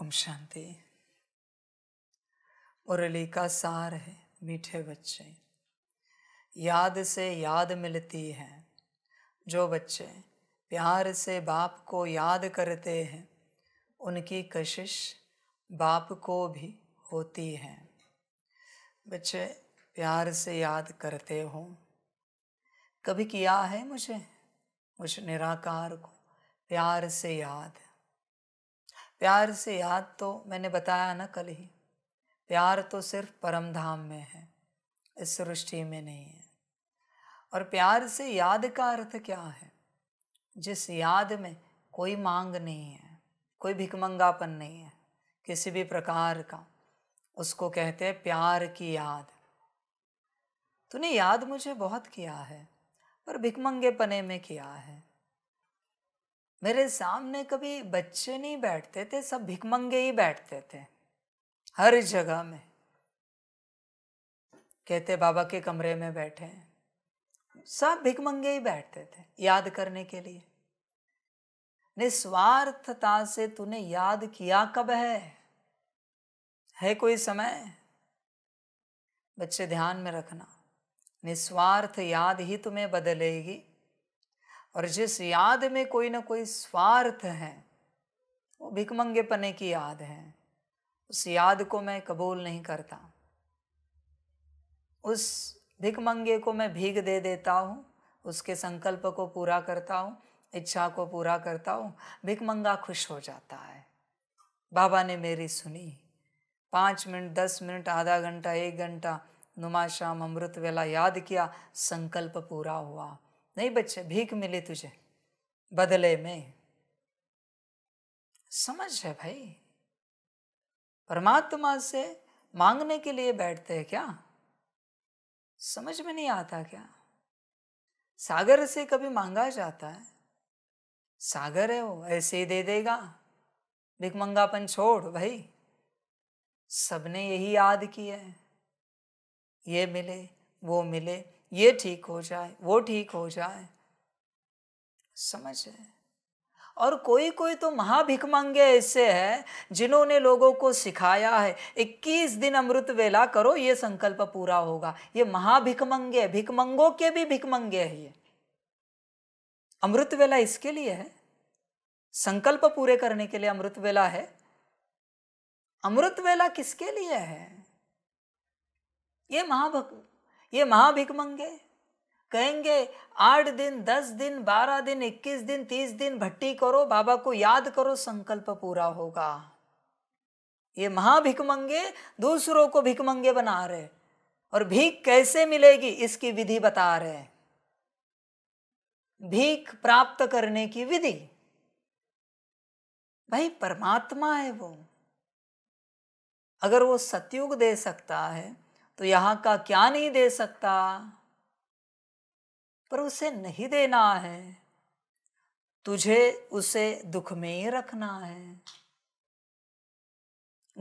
ओम शांति मुरली का सार है मीठे बच्चे याद से याद मिलती है जो बच्चे प्यार से बाप को याद करते हैं उनकी कशिश बाप को भी होती है बच्चे प्यार से याद करते हो कभी किया है मुझे उस निराकार को प्यार से याद प्यार से याद तो मैंने बताया ना कल ही प्यार तो सिर्फ परम धाम में है इस सृष्टि में नहीं है और प्यार से याद का अर्थ क्या है जिस याद में कोई मांग नहीं है कोई भिकमंगापन नहीं है किसी भी प्रकार का उसको कहते हैं प्यार की याद तूने याद मुझे बहुत किया है पर भिकमंगे पने में किया है मेरे सामने कभी बच्चे नहीं बैठते थे सब भिकमंगे ही बैठते थे हर जगह में कहते बाबा के कमरे में बैठे सब भिकमंगे ही बैठते थे याद करने के लिए निस्वार्थता से तूने याद किया कब है है कोई समय बच्चे ध्यान में रखना निस्वार्थ याद ही तुम्हें बदलेगी और जिस याद में कोई ना कोई स्वार्थ है वो भिकमंगे पने की याद है उस याद को मैं कबूल नहीं करता उस भिकमंगे को मैं भीग दे देता हूँ उसके संकल्प को पूरा करता हूँ इच्छा को पूरा करता हूँ भिकमंगा खुश हो जाता है बाबा ने मेरी सुनी पाँच मिनट दस मिनट आधा घंटा एक घंटा नुमा शाम अमृत वेला याद किया संकल्प पूरा हुआ नहीं बच्चे भीख मिली तुझे बदले में समझ है भाई परमात्मा से मांगने के लिए बैठते हैं क्या समझ में नहीं आता क्या सागर से कभी मांगा जाता है सागर है वो ऐसे ही दे देगा मंगापन छोड़ भाई सबने यही याद किया है ये मिले वो मिले ये ठीक हो जाए वो ठीक हो जाए समझ है और कोई कोई तो महाभिक ऐसे है जिन्होंने लोगों को सिखाया है 21 दिन अमृत वेला करो ये संकल्प पूरा होगा ये महाभिक मंगे भिकमंगों के भी भिकमंगे है ये अमृत वेला इसके लिए है संकल्प पूरे करने के लिए अमृत वेला है अमृत वेला किसके लिए है ये महाभक्त ये महाभिक मंगे कहेंगे आठ दिन दस दिन बारह दिन इक्कीस दिन तीस दिन भट्टी करो बाबा को याद करो संकल्प पूरा होगा ये महाभिकमंगे दूसरों को भिकमंगे बना रहे और भीख कैसे मिलेगी इसकी विधि बता रहे भीख प्राप्त करने की विधि भाई परमात्मा है वो अगर वो सतयुग दे सकता है तो यहां का क्या नहीं दे सकता पर उसे नहीं देना है तुझे उसे दुख में ही रखना है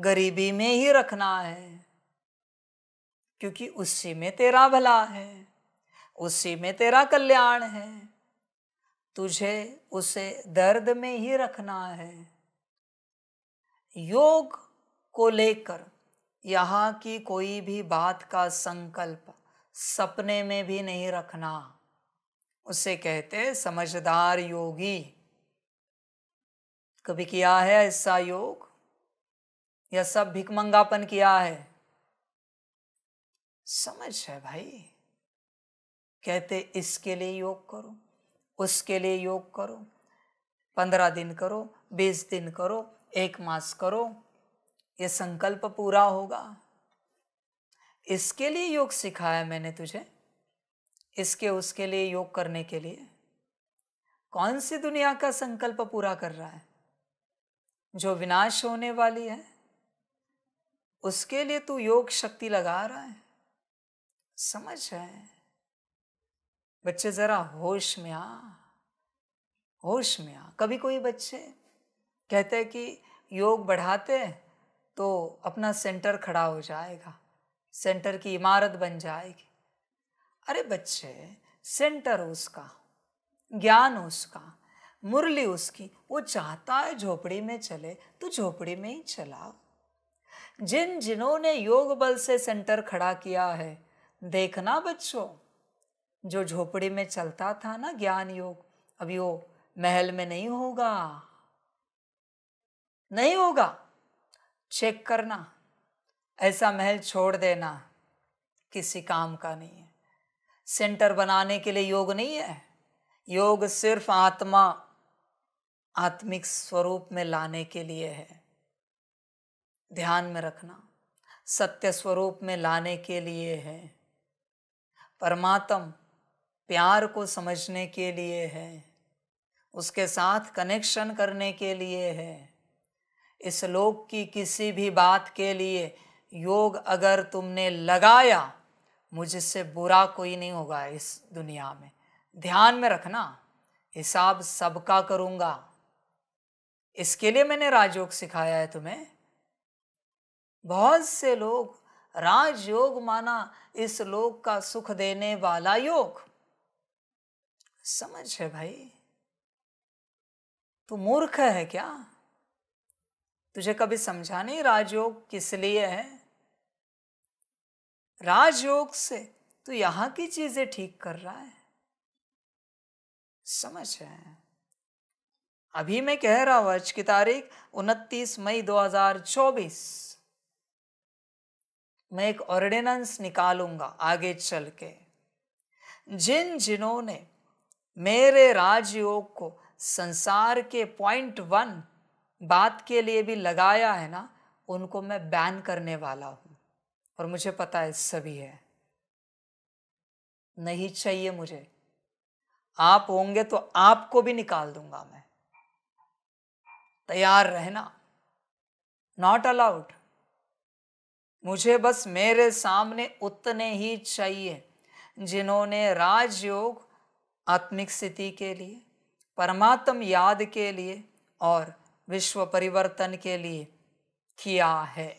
गरीबी में ही रखना है क्योंकि उसी में तेरा भला है उसी में तेरा कल्याण है तुझे उसे दर्द में ही रखना है योग को लेकर यहाँ की कोई भी बात का संकल्प सपने में भी नहीं रखना उसे कहते समझदार योगी कभी किया है ऐसा योग या सब भिकमंगापन किया है समझ है भाई कहते इसके लिए योग करो उसके लिए योग करो पंद्रह दिन करो बीस दिन करो एक मास करो ये संकल्प पूरा होगा इसके लिए योग सिखाया मैंने तुझे इसके उसके लिए योग करने के लिए कौन सी दुनिया का संकल्प पूरा कर रहा है जो विनाश होने वाली है उसके लिए तू योग शक्ति लगा रहा है समझ है बच्चे जरा होश में आ होश में आ कभी कोई बच्चे कहते हैं कि योग बढ़ाते हैं तो अपना सेंटर खड़ा हो जाएगा सेंटर की इमारत बन जाएगी अरे बच्चे सेंटर उसका ज्ञान उसका मुरली उसकी वो चाहता है झोपड़ी में चले तो झोपड़ी में ही चला जिन जिन्होंने योग बल से सेंटर खड़ा किया है देखना बच्चों जो झोपड़ी में चलता था ना ज्ञान योग अभी वो महल में नहीं होगा नहीं होगा चेक करना ऐसा महल छोड़ देना किसी काम का नहीं है सेंटर बनाने के लिए योग नहीं है योग सिर्फ आत्मा आत्मिक स्वरूप में लाने के लिए है ध्यान में रखना सत्य स्वरूप में लाने के लिए है परमात्म प्यार को समझने के लिए है उसके साथ कनेक्शन करने के लिए है इस लोक की किसी भी बात के लिए योग अगर तुमने लगाया मुझसे बुरा कोई नहीं होगा इस दुनिया में ध्यान में रखना हिसाब सबका करूंगा इसके लिए मैंने राजयोग सिखाया है तुम्हें बहुत से लोग राजयोग माना इस लोक का सुख देने वाला योग समझ है भाई तू मूर्ख है क्या तुझे कभी समझा नहीं राजयोग किस लिए है राजयोग से तू यहां की चीजें ठीक कर रहा है समझ रहे अभी मैं कह रहा हूं आज की तारीख 29 मई 2024 मैं एक ऑर्डिनेंस निकालूंगा आगे चल के जिन जिन्होंने मेरे राजयोग को संसार के पॉइंट वन बात के लिए भी लगाया है ना उनको मैं बैन करने वाला हूँ और मुझे पता है सभी है नहीं चाहिए मुझे आप होंगे तो आपको भी निकाल दूंगा मैं तैयार रहना नॉट अलाउड मुझे बस मेरे सामने उतने ही चाहिए जिन्होंने राजयोग आत्मिक स्थिति के लिए परमात्म याद के लिए और विश्व परिवर्तन के लिए किया है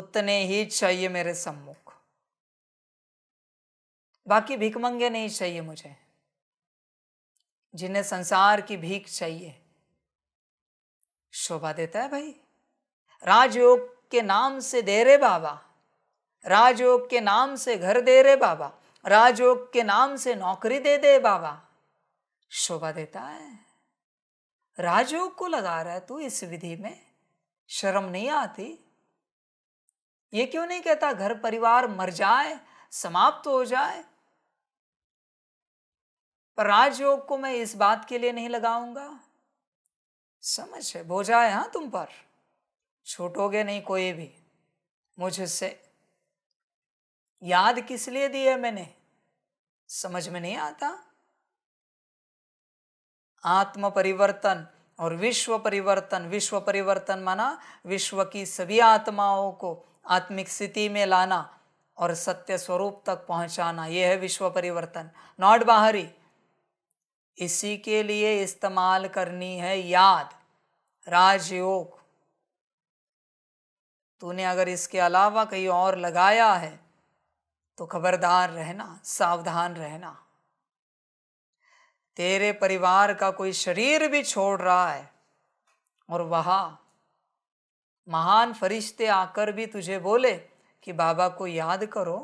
उतने ही चाहिए मेरे सम्मुख बाकी भीख मंगे नहीं चाहिए मुझे जिन्हें संसार की भीख चाहिए शोभा देता है भाई राजयोग के नाम से दे रे बाबा राजयोग के नाम से घर दे रे बाबा राजयोग के नाम से नौकरी दे दे बाबा शोभा देता है राजयोग को लगा रहा है तू इस विधि में शर्म नहीं आती ये क्यों नहीं कहता घर परिवार मर जाए समाप्त हो जाए पर राजयोग को मैं इस बात के लिए नहीं लगाऊंगा समझ है बोझ आए हाँ तुम पर छूटोगे नहीं कोई भी मुझसे याद किस लिए दी है मैंने समझ में नहीं आता आत्म परिवर्तन और विश्व परिवर्तन विश्व परिवर्तन माना विश्व की सभी आत्माओं को आत्मिक स्थिति में लाना और सत्य स्वरूप तक पहुंचाना यह है विश्व परिवर्तन नॉट बाहरी इसी के लिए इस्तेमाल करनी है याद राजयोग तूने अगर इसके अलावा कहीं और लगाया है तो खबरदार रहना सावधान रहना तेरे परिवार का कोई शरीर भी छोड़ रहा है और वहाँ महान फरिश्ते आकर भी तुझे बोले कि बाबा को याद करो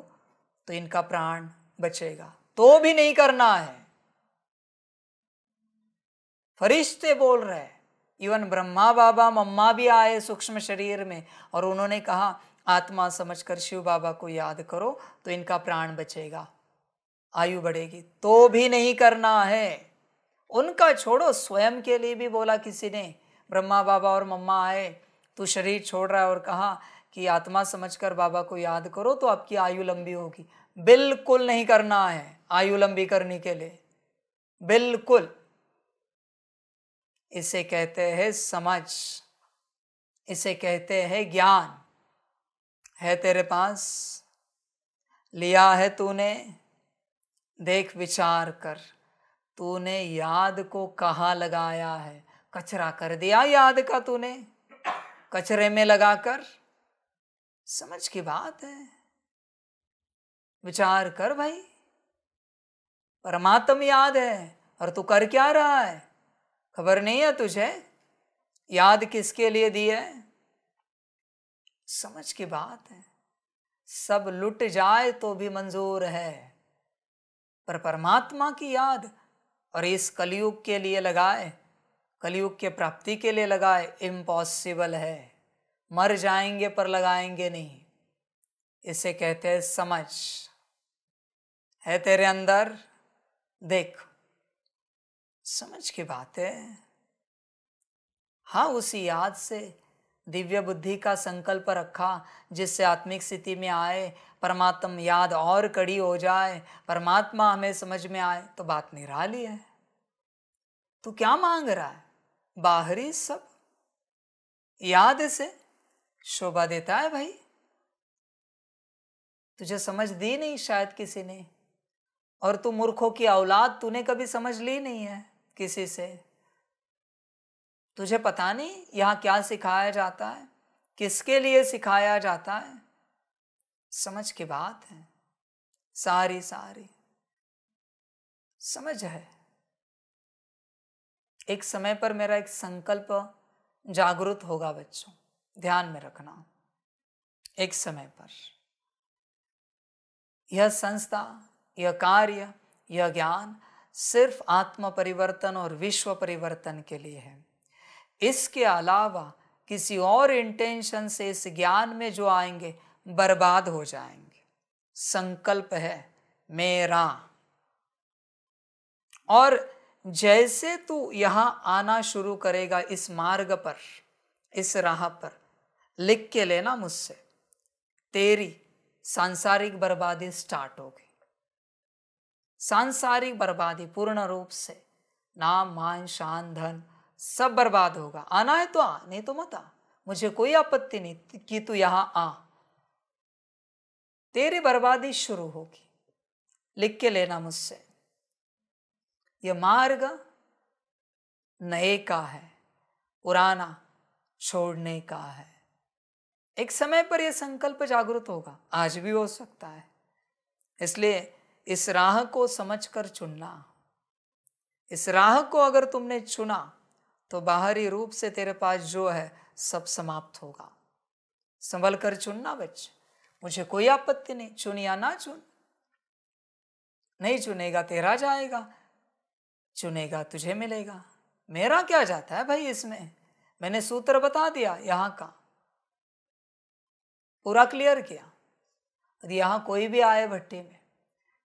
तो इनका प्राण बचेगा तो भी नहीं करना है फरिश्ते बोल रहे हैं इवन ब्रह्मा बाबा मम्मा भी आए सूक्ष्म शरीर में और उन्होंने कहा आत्मा समझकर शिव बाबा को याद करो तो इनका प्राण बचेगा आयु बढ़ेगी तो भी नहीं करना है उनका छोड़ो स्वयं के लिए भी बोला किसी ने ब्रह्मा बाबा और मम्मा आए तो शरीर छोड़ रहा है और कहा कि आत्मा समझकर बाबा को याद करो तो आपकी आयु लंबी होगी बिल्कुल नहीं करना है आयु लंबी करने के लिए बिल्कुल इसे कहते हैं समझ इसे कहते हैं ज्ञान है तेरे पास लिया है तूने देख विचार कर तूने याद को कहाँ लगाया है कचरा कर दिया याद का तूने कचरे में लगाकर समझ की बात है विचार कर भाई परमात्म याद है और तू कर क्या रहा है खबर नहीं है तुझे याद किसके लिए दी है समझ की बात है सब लुट जाए तो भी मंजूर है पर परमात्मा की याद और इस कलयुग के लिए लगाए कलयुग के प्राप्ति के लिए लगाए इम्पॉसिबल है मर जाएंगे पर लगाएंगे नहीं इसे कहते हैं समझ है तेरे अंदर देख समझ की बात है हाँ उसी याद से दिव्य बुद्धि का संकल्प रखा जिससे आत्मिक स्थिति में आए परमात्म याद और कड़ी हो जाए परमात्मा हमें समझ में आए तो बात निराली है तू क्या मांग रहा है बाहरी सब याद से शोभा देता है भाई तुझे समझ दी नहीं शायद किसी ने और तू मूर्खों की औलाद तूने कभी समझ ली नहीं है किसी से तुझे पता नहीं यहां क्या सिखाया जाता है किसके लिए सिखाया जाता है समझ की बात है सारी सारी समझ है एक समय पर मेरा एक संकल्प जागृत होगा बच्चों ध्यान में रखना एक समय पर यह संस्था यह कार्य यह ज्ञान सिर्फ आत्म परिवर्तन और विश्व परिवर्तन के लिए है इसके अलावा किसी और इंटेंशन से इस ज्ञान में जो आएंगे बर्बाद हो जाएंगे संकल्प है मेरा और जैसे तू यहां आना शुरू करेगा इस मार्ग पर इस राह पर लिख के लेना मुझसे तेरी सांसारिक बर्बादी स्टार्ट होगी सांसारिक बर्बादी पूर्ण रूप से नाम मान शान धन सब बर्बाद होगा आना है तो आ नहीं तो मत आ मुझे कोई आपत्ति नहीं कि तू यहां आ तेरी बर्बादी शुरू होगी लिख के लेना मुझसे यह मार्ग नए का है पुराना छोड़ने का है एक समय पर यह संकल्प जागृत होगा आज भी हो सकता है इसलिए इस राह को समझकर चुनना इस राह को अगर तुमने चुना तो बाहरी रूप से तेरे पास जो है सब समाप्त होगा संभल कर चुनना बच्चे मुझे कोई आपत्ति नहीं चुन या ना चुन नहीं चुनेगा तेरा जाएगा चुनेगा तुझे मिलेगा मेरा क्या जाता है भाई इसमें मैंने सूत्र बता दिया यहाँ का पूरा क्लियर किया और यहाँ कोई भी आए भट्टी में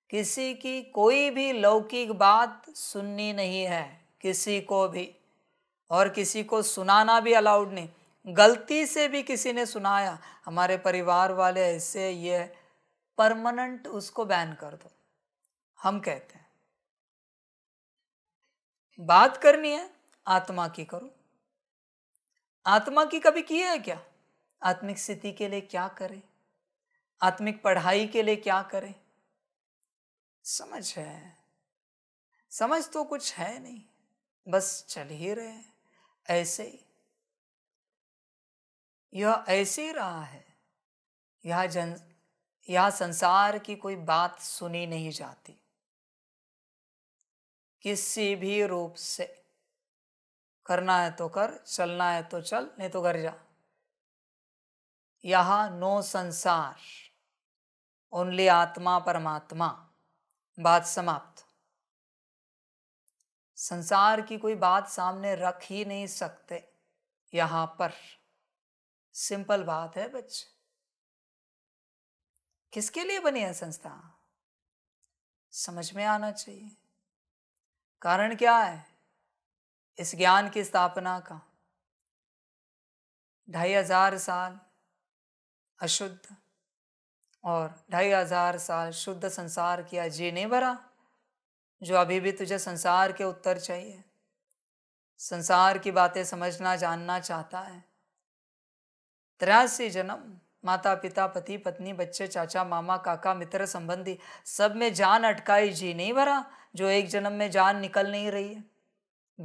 किसी की कोई भी लौकिक बात सुननी नहीं है किसी को भी और किसी को सुनाना भी अलाउड नहीं गलती से भी किसी ने सुनाया हमारे परिवार वाले ऐसे ये परमानेंट उसको बैन कर दो हम कहते हैं बात करनी है आत्मा की करो आत्मा की कभी की है क्या आत्मिक स्थिति के लिए क्या करें आत्मिक पढ़ाई के लिए क्या करें समझ है समझ तो कुछ है नहीं बस चल ही रहे हैं ऐसे ही यह ऐसे रहा है यह जन यह संसार की कोई बात सुनी नहीं जाती किसी भी रूप से करना है तो कर चलना है तो चल नहीं तो कर जा यह नो संसार ओनली आत्मा परमात्मा बात समाप्त संसार की कोई बात सामने रख ही नहीं सकते यहाँ पर सिंपल बात है बच्चे किसके लिए बनी है संस्था समझ में आना चाहिए कारण क्या है इस ज्ञान की स्थापना का ढाई हजार साल अशुद्ध और ढाई हजार साल शुद्ध संसार किया जी नहीं भरा जो अभी भी तुझे संसार के उत्तर चाहिए संसार की बातें समझना जानना चाहता है तिरासी जन्म माता पिता पति पत्नी बच्चे चाचा मामा काका मित्र संबंधी सब में जान अटकाई जी नहीं भरा जो एक जन्म में जान निकल नहीं रही है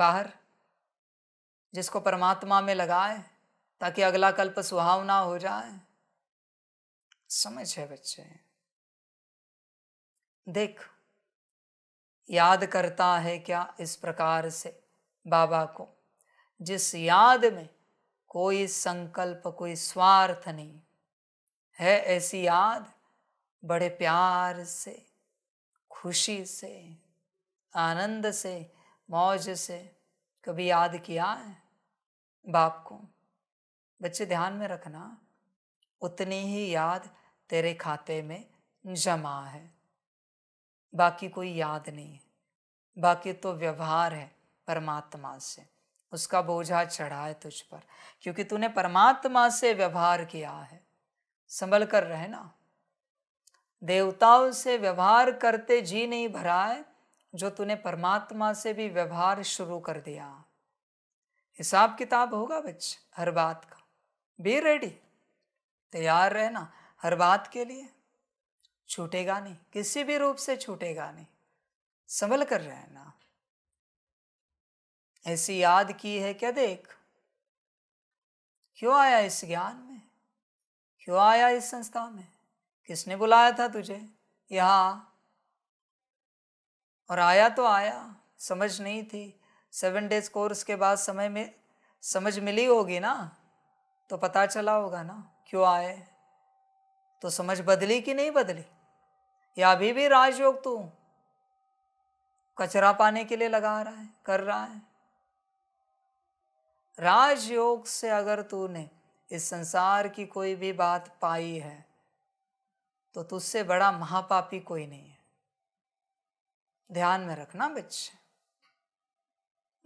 बाहर जिसको परमात्मा में लगाए ताकि अगला कल्प सुहावना हो जाए समझ है बच्चे देख याद करता है क्या इस प्रकार से बाबा को जिस याद में कोई संकल्प कोई स्वार्थ नहीं है ऐसी याद बड़े प्यार से खुशी से आनंद से मौज से कभी याद किया है बाप को बच्चे ध्यान में रखना उतनी ही याद तेरे खाते में जमा है बाकी कोई याद नहीं है बाकी तो व्यवहार है परमात्मा से उसका बोझा चढ़ाए तुझ पर क्योंकि तूने परमात्मा से व्यवहार किया है संभल कर रहना देवताओं से व्यवहार करते जी नहीं भराए जो तूने परमात्मा से भी व्यवहार शुरू कर दिया हिसाब किताब होगा बच्च हर बात का बी रेडी तैयार रहना हर बात के लिए छूटेगा नहीं किसी भी रूप से छूटेगा नहीं संभल कर रहना ऐसी याद की है क्या देख क्यों आया इस ज्ञान में क्यों आया इस संस्था में किसने बुलाया था तुझे यहाँ और आया तो आया समझ नहीं थी सेवन डेज कोर्स के बाद समय में समझ मिली होगी ना तो पता चला होगा ना क्यों आए तो समझ बदली कि नहीं बदली या अभी भी राजयोग तू कचरा पाने के लिए लगा रहा है कर रहा है राजयोग से अगर तूने इस संसार की कोई भी बात पाई है तो तुझसे बड़ा महापापी कोई नहीं है ध्यान में रखना बच्चे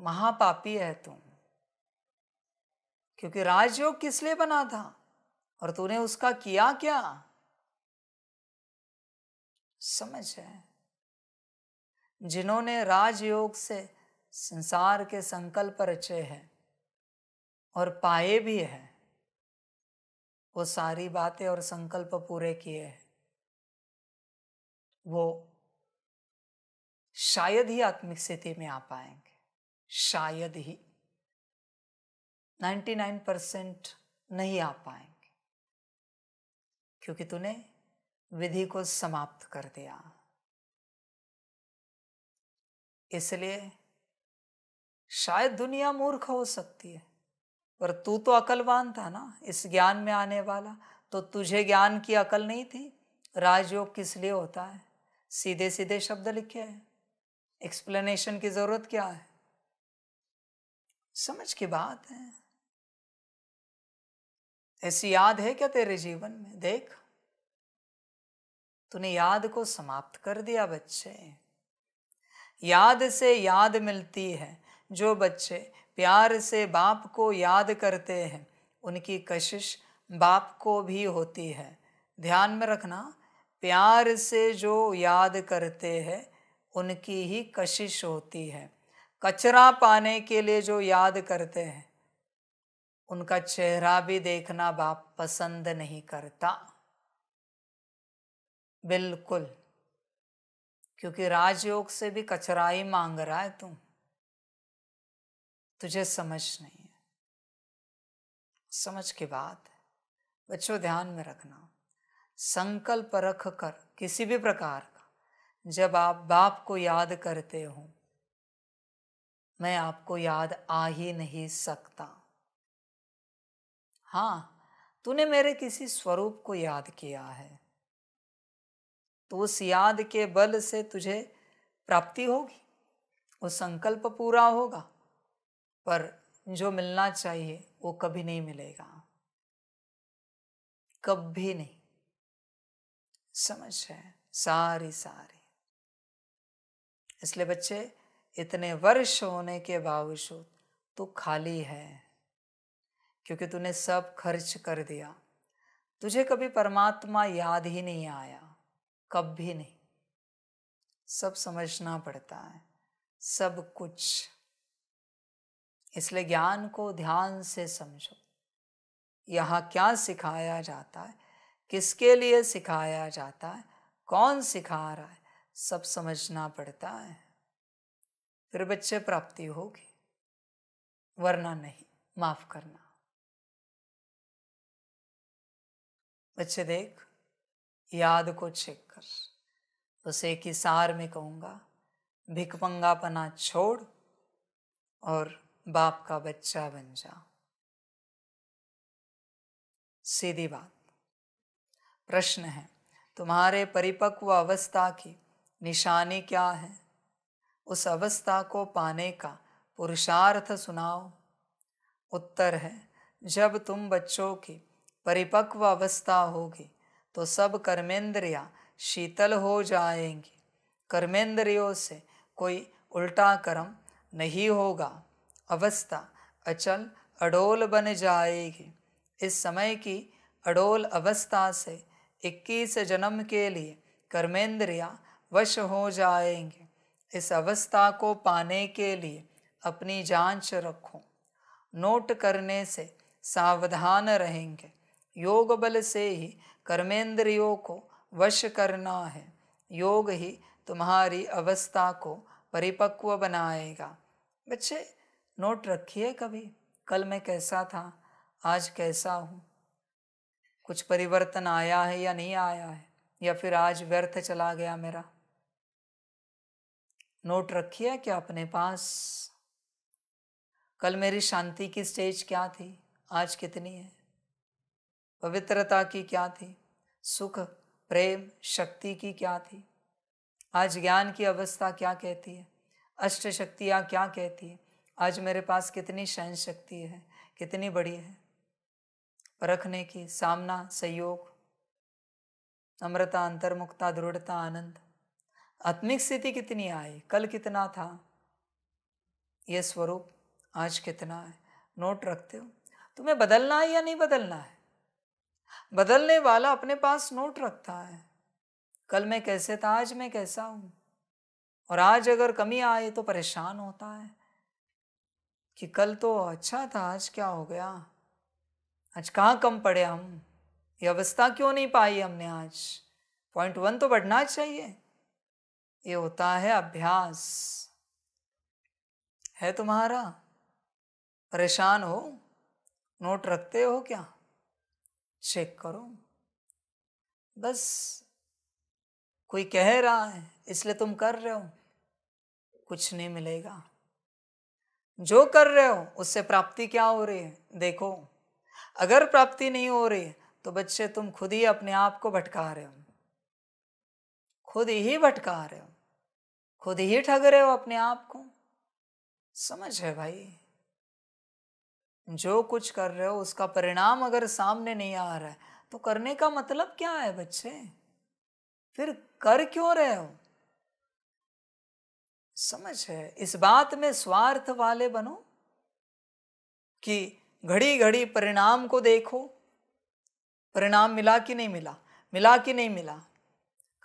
महापापी है तुम क्योंकि राजयोग किस लिए बना था और तूने उसका किया क्या समझ है जिन्होंने राजयोग से संसार के संकल्प रचे हैं और पाए भी हैं वो सारी बातें और संकल्प पूरे किए हैं वो शायद ही आत्मिक स्थिति में आ पाएंगे शायद ही 99 परसेंट नहीं आ पाएंगे क्योंकि तूने विधि को समाप्त कर दिया इसलिए शायद दुनिया मूर्ख हो सकती है पर तू तो अकलवान था ना इस ज्ञान में आने वाला तो तुझे ज्ञान की अकल नहीं थी राजयोग किस लिए होता है सीधे सीधे शब्द लिखे हैं एक्सप्लेनेशन की ज़रूरत क्या है समझ की बात है ऐसी याद है क्या तेरे जीवन में देख तूने याद को समाप्त कर दिया बच्चे याद से याद मिलती है जो बच्चे प्यार से बाप को याद करते हैं उनकी कशिश बाप को भी होती है ध्यान में रखना प्यार से जो याद करते हैं उनकी ही कशिश होती है कचरा पाने के लिए जो याद करते हैं उनका चेहरा भी देखना बाप पसंद नहीं करता बिल्कुल क्योंकि राजयोग से भी कचरा ही मांग रहा है तुम तुझे समझ नहीं है समझ के बाद बच्चों ध्यान में रखना संकल्प रख कर किसी भी प्रकार का जब आप बाप को याद करते हो मैं आपको याद आ ही नहीं सकता हाँ तूने मेरे किसी स्वरूप को याद किया है तो उस याद के बल से तुझे प्राप्ति होगी वो संकल्प पूरा होगा पर जो मिलना चाहिए वो कभी नहीं मिलेगा कभी नहीं समझ है सारी सारी इसलिए बच्चे इतने वर्ष होने के बावजूद तू खाली है क्योंकि तूने सब खर्च कर दिया तुझे कभी परमात्मा याद ही नहीं आया कभी नहीं सब समझना पड़ता है सब कुछ इसलिए ज्ञान को ध्यान से समझो यहाँ क्या सिखाया जाता है किसके लिए सिखाया जाता है कौन सिखा रहा है सब समझना पड़ता है फिर बच्चे प्राप्ति होगी वरना नहीं माफ करना बच्चे देख याद को चेक कर उसे किसार सार में कहूंगा भिकपंगापना छोड़ और बाप का बच्चा बन जाओ सीधी बात प्रश्न है तुम्हारे परिपक्व अवस्था की निशानी क्या है उस अवस्था को पाने का पुरुषार्थ सुनाओ उत्तर है जब तुम बच्चों की परिपक्व अवस्था होगी तो सब कर्मेंद्रिया शीतल हो जाएंगी कर्मेंद्रियों से कोई उल्टा कर्म नहीं होगा अवस्था अचल अडोल बन जाएगी इस समय की अडोल अवस्था से 21 जन्म के लिए कर्मेंद्रिया वश हो जाएंगे इस अवस्था को पाने के लिए अपनी जांच रखो नोट करने से सावधान रहेंगे योग बल से ही कर्मेंद्रियों को वश करना है योग ही तुम्हारी अवस्था को परिपक्व बनाएगा बच्चे नोट रखिए कभी कल मैं कैसा था आज कैसा हूँ कुछ परिवर्तन आया है या नहीं आया है या फिर आज व्यर्थ चला गया मेरा नोट रखिए क्या अपने पास कल मेरी शांति की स्टेज क्या थी आज कितनी है पवित्रता की क्या थी सुख प्रेम शक्ति की क्या थी आज ज्ञान की अवस्था क्या कहती है अष्ट शक्तियाँ क्या कहती है आज मेरे पास कितनी सहन शक्ति है कितनी बड़ी है परखने की सामना सहयोग नम्रता अंतर्मुखता दृढ़ता आनंद आत्मिक स्थिति कितनी आई कल कितना था ये स्वरूप आज कितना है नोट रखते हो तुम्हें बदलना है या नहीं बदलना है बदलने वाला अपने पास नोट रखता है कल मैं कैसे था आज मैं कैसा हूं और आज अगर कमी आए तो परेशान होता है कि कल तो अच्छा था आज क्या हो गया आज कहाँ कम पड़े हम ये अवस्था क्यों नहीं पाई हमने आज पॉइंट वन तो बढ़ना चाहिए ये होता है अभ्यास है तुम्हारा परेशान हो नोट रखते हो क्या चेक करो बस कोई कह रहा है इसलिए तुम कर रहे हो कुछ नहीं मिलेगा जो कर रहे हो उससे प्राप्ति क्या हो रही है देखो अगर प्राप्ति नहीं हो रही तो बच्चे तुम खुद ही अपने आप को भटका रहे हो खुद ही भटका रहे हो खुद ही ठग रहे हो अपने आप को समझ है भाई जो कुछ कर रहे हो उसका परिणाम अगर सामने नहीं आ रहा है तो करने का मतलब क्या है बच्चे फिर कर क्यों रहे हो समझ है इस बात में स्वार्थ वाले बनो कि घड़ी घड़ी परिणाम को देखो परिणाम मिला कि नहीं मिला मिला कि नहीं मिला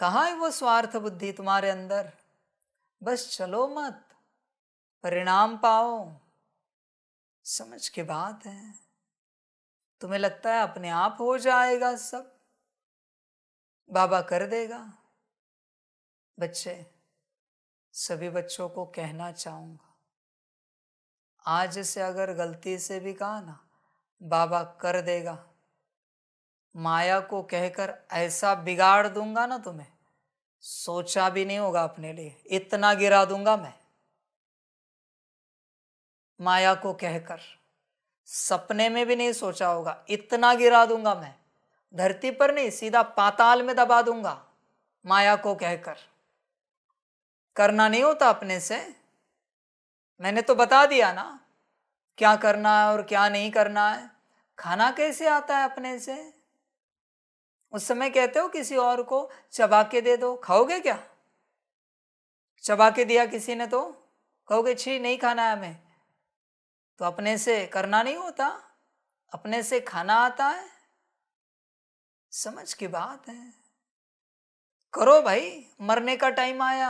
कहाँ है वो स्वार्थ बुद्धि तुम्हारे अंदर बस चलो मत परिणाम पाओ समझ के बात है तुम्हें लगता है अपने आप हो जाएगा सब बाबा कर देगा बच्चे सभी बच्चों को कहना चाहूँगा आज से अगर गलती से भी कहा ना बाबा कर देगा माया को कहकर ऐसा बिगाड़ दूंगा ना तुम्हें सोचा भी नहीं होगा अपने लिए इतना गिरा दूंगा मैं माया को कहकर सपने में भी नहीं सोचा होगा इतना गिरा दूंगा मैं धरती पर नहीं सीधा पाताल में दबा दूंगा माया को कहकर करना नहीं होता अपने से मैंने तो बता दिया ना क्या करना है और क्या नहीं करना है खाना कैसे आता है अपने से उस समय कहते हो किसी और को चबा के दे दो खाओगे क्या चबा के दिया किसी ने तो कहोगे छी नहीं खाना है हमें तो अपने से करना नहीं होता अपने से खाना आता है समझ की बात है करो भाई मरने का टाइम आया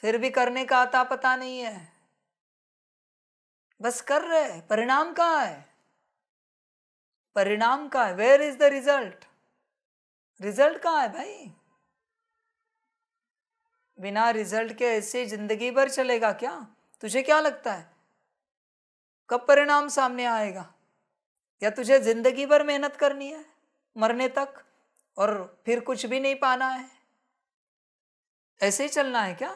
फिर भी करने का आता पता नहीं है बस कर रहे परिणाम कहा है परिणाम का है where is the result result कहा है भाई बिना रिजल्ट के ऐसे जिंदगी भर चलेगा क्या तुझे क्या लगता है कब परिणाम सामने आएगा या तुझे जिंदगी भर मेहनत करनी है मरने तक और फिर कुछ भी नहीं पाना है ऐसे ही चलना है क्या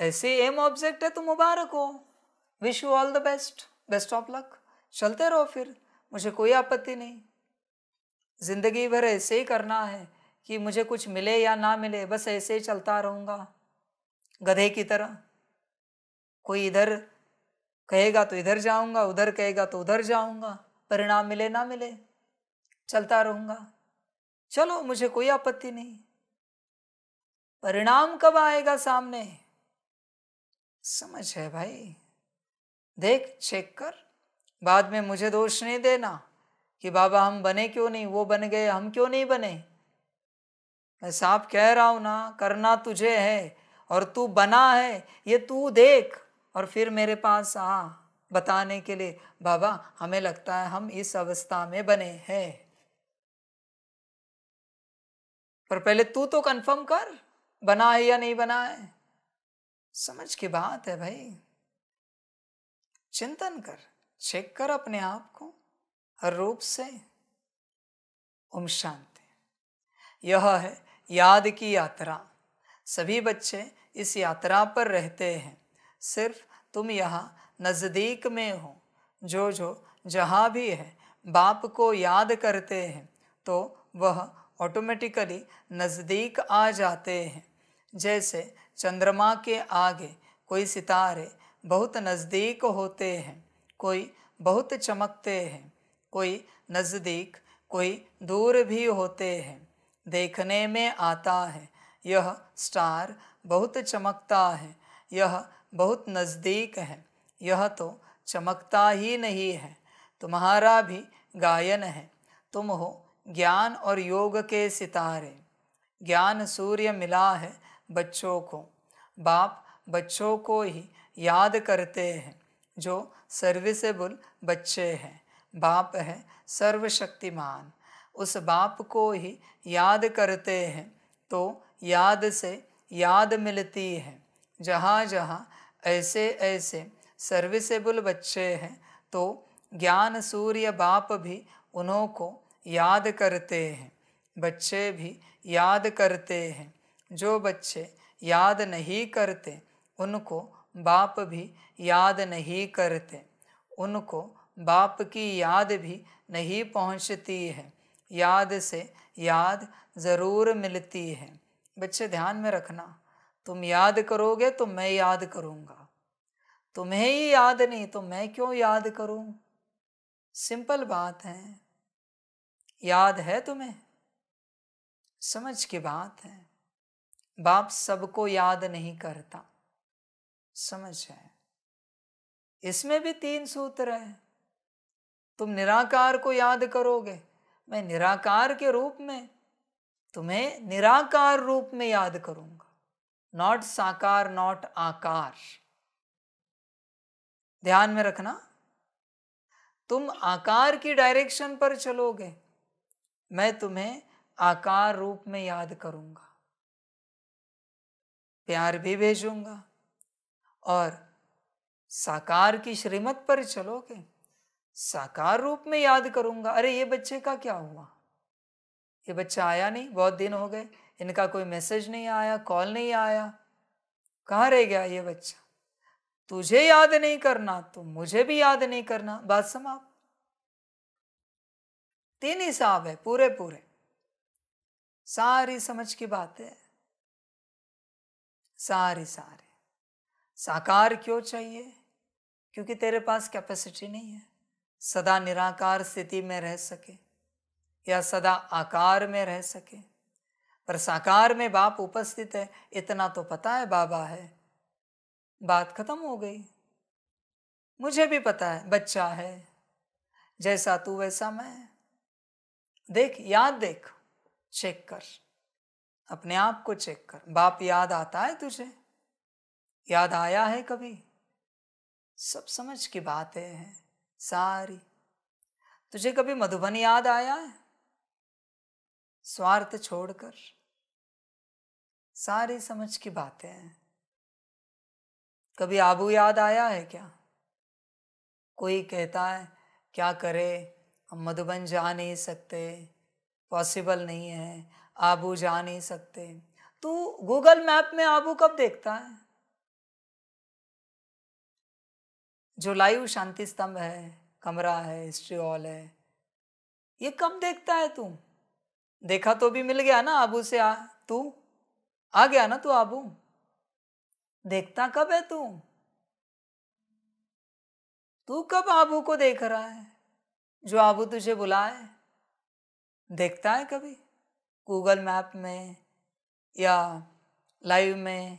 ऐसे एम ऑब्जेक्ट है तो मुबारक हो wish you all the best best of luck चलते रहो फिर मुझे कोई आपत्ति नहीं ज़िंदगी भर ऐसे ही करना है कि मुझे कुछ मिले या ना मिले बस ऐसे ही चलता रहूँगा गधे की तरह कोई इधर कहेगा तो इधर जाऊँगा उधर कहेगा तो उधर जाऊँगा परिणाम मिले ना मिले चलता रहूँगा चलो मुझे कोई आपत्ति नहीं परिणाम कब आएगा सामने समझ है भाई देख चेक कर बाद में मुझे दोष नहीं देना कि बाबा हम बने क्यों नहीं वो बन गए हम क्यों नहीं बने मैं साफ कह रहा हूँ ना करना तुझे है और तू बना है ये तू देख और फिर मेरे पास आ बताने के लिए बाबा हमें लगता है हम इस अवस्था में बने हैं पर पहले तू तो कंफर्म कर बना है या नहीं बना है समझ के बात है भाई चिंतन कर चेक कर अपने आप को हर रूप से ओम शांति यह है याद की यात्रा सभी बच्चे इस यात्रा पर रहते हैं सिर्फ तुम यहाँ नज़दीक में हो जो जो जहाँ भी है बाप को याद करते हैं तो वह ऑटोमेटिकली नज़दीक आ जाते हैं जैसे चंद्रमा के आगे कोई सितारे बहुत नज़दीक होते हैं कोई बहुत चमकते हैं कोई नज़दीक कोई दूर भी होते हैं देखने में आता है यह स्टार बहुत चमकता है यह बहुत नज़दीक है यह तो चमकता ही नहीं है तुम्हारा भी गायन है तुम हो ज्ञान और योग के सितारे ज्ञान सूर्य मिला है बच्चों को बाप बच्चों को ही याद करते हैं जो सर्विसेबल बच्चे हैं बाप है सर्वशक्तिमान उस बाप को ही याद करते हैं तो याद से याद मिलती है जहाँ जहाँ ऐसे ऐसे सर्विसेबल बच्चे हैं तो ज्ञान सूर्य बाप भी उन्हों को याद करते हैं बच्चे भी याद करते हैं जो बच्चे याद नहीं करते उनको बाप भी याद नहीं करते उनको बाप की याद भी नहीं पहुंचती है याद से याद ज़रूर मिलती है बच्चे ध्यान में रखना तुम याद करोगे तो मैं याद करूँगा तुम्हें ही याद नहीं तो मैं क्यों याद करूँ सिंपल बात है याद है तुम्हें समझ की बात है बाप सबको याद नहीं करता समझ है इसमें भी तीन सूत्र हैं तुम निराकार को याद करोगे मैं निराकार के रूप में तुम्हें निराकार रूप में याद करूंगा नॉट साकार नॉट आकार ध्यान में रखना तुम आकार की डायरेक्शन पर चलोगे मैं तुम्हें आकार रूप में याद करूंगा प्यार भी भेजूंगा और साकार की श्रीमत पर चलोगे साकार रूप में याद करूंगा अरे ये बच्चे का क्या हुआ ये बच्चा आया नहीं बहुत दिन हो गए इनका कोई मैसेज नहीं आया कॉल नहीं आया कहाँ रह गया ये बच्चा तुझे याद नहीं करना तो मुझे भी याद नहीं करना बात समाप्त तीन हिसाब है पूरे पूरे सारी समझ की बात है सारे सारे साकार क्यों चाहिए क्योंकि तेरे पास कैपेसिटी नहीं है सदा निराकार स्थिति में रह सके या सदा आकार में रह सके पर साकार में बाप उपस्थित है इतना तो पता है बाबा है बात खत्म हो गई मुझे भी पता है बच्चा है जैसा तू वैसा मैं देख याद देख चेक कर अपने आप को चेक कर बाप याद आता है तुझे याद आया है कभी सब समझ की बातें हैं सारी तुझे कभी मधुबन याद आया है स्वार्थ छोड़कर सारी समझ की बातें हैं कभी आबू याद आया है क्या कोई कहता है क्या करे हम मधुबन जा नहीं सकते पॉसिबल नहीं है आबू जा नहीं सकते तो गूगल मैप में आबू कब देखता है जो लाइव शांति स्तंभ है कमरा है हिस्ट्री हॉल है ये कब देखता है तू देखा तो भी मिल गया ना आबू से आ तू आ गया ना तू आबू देखता कब है तू तू कब आबू को देख रहा है जो आबू तुझे बुलाए देखता है कभी गूगल मैप में या लाइव में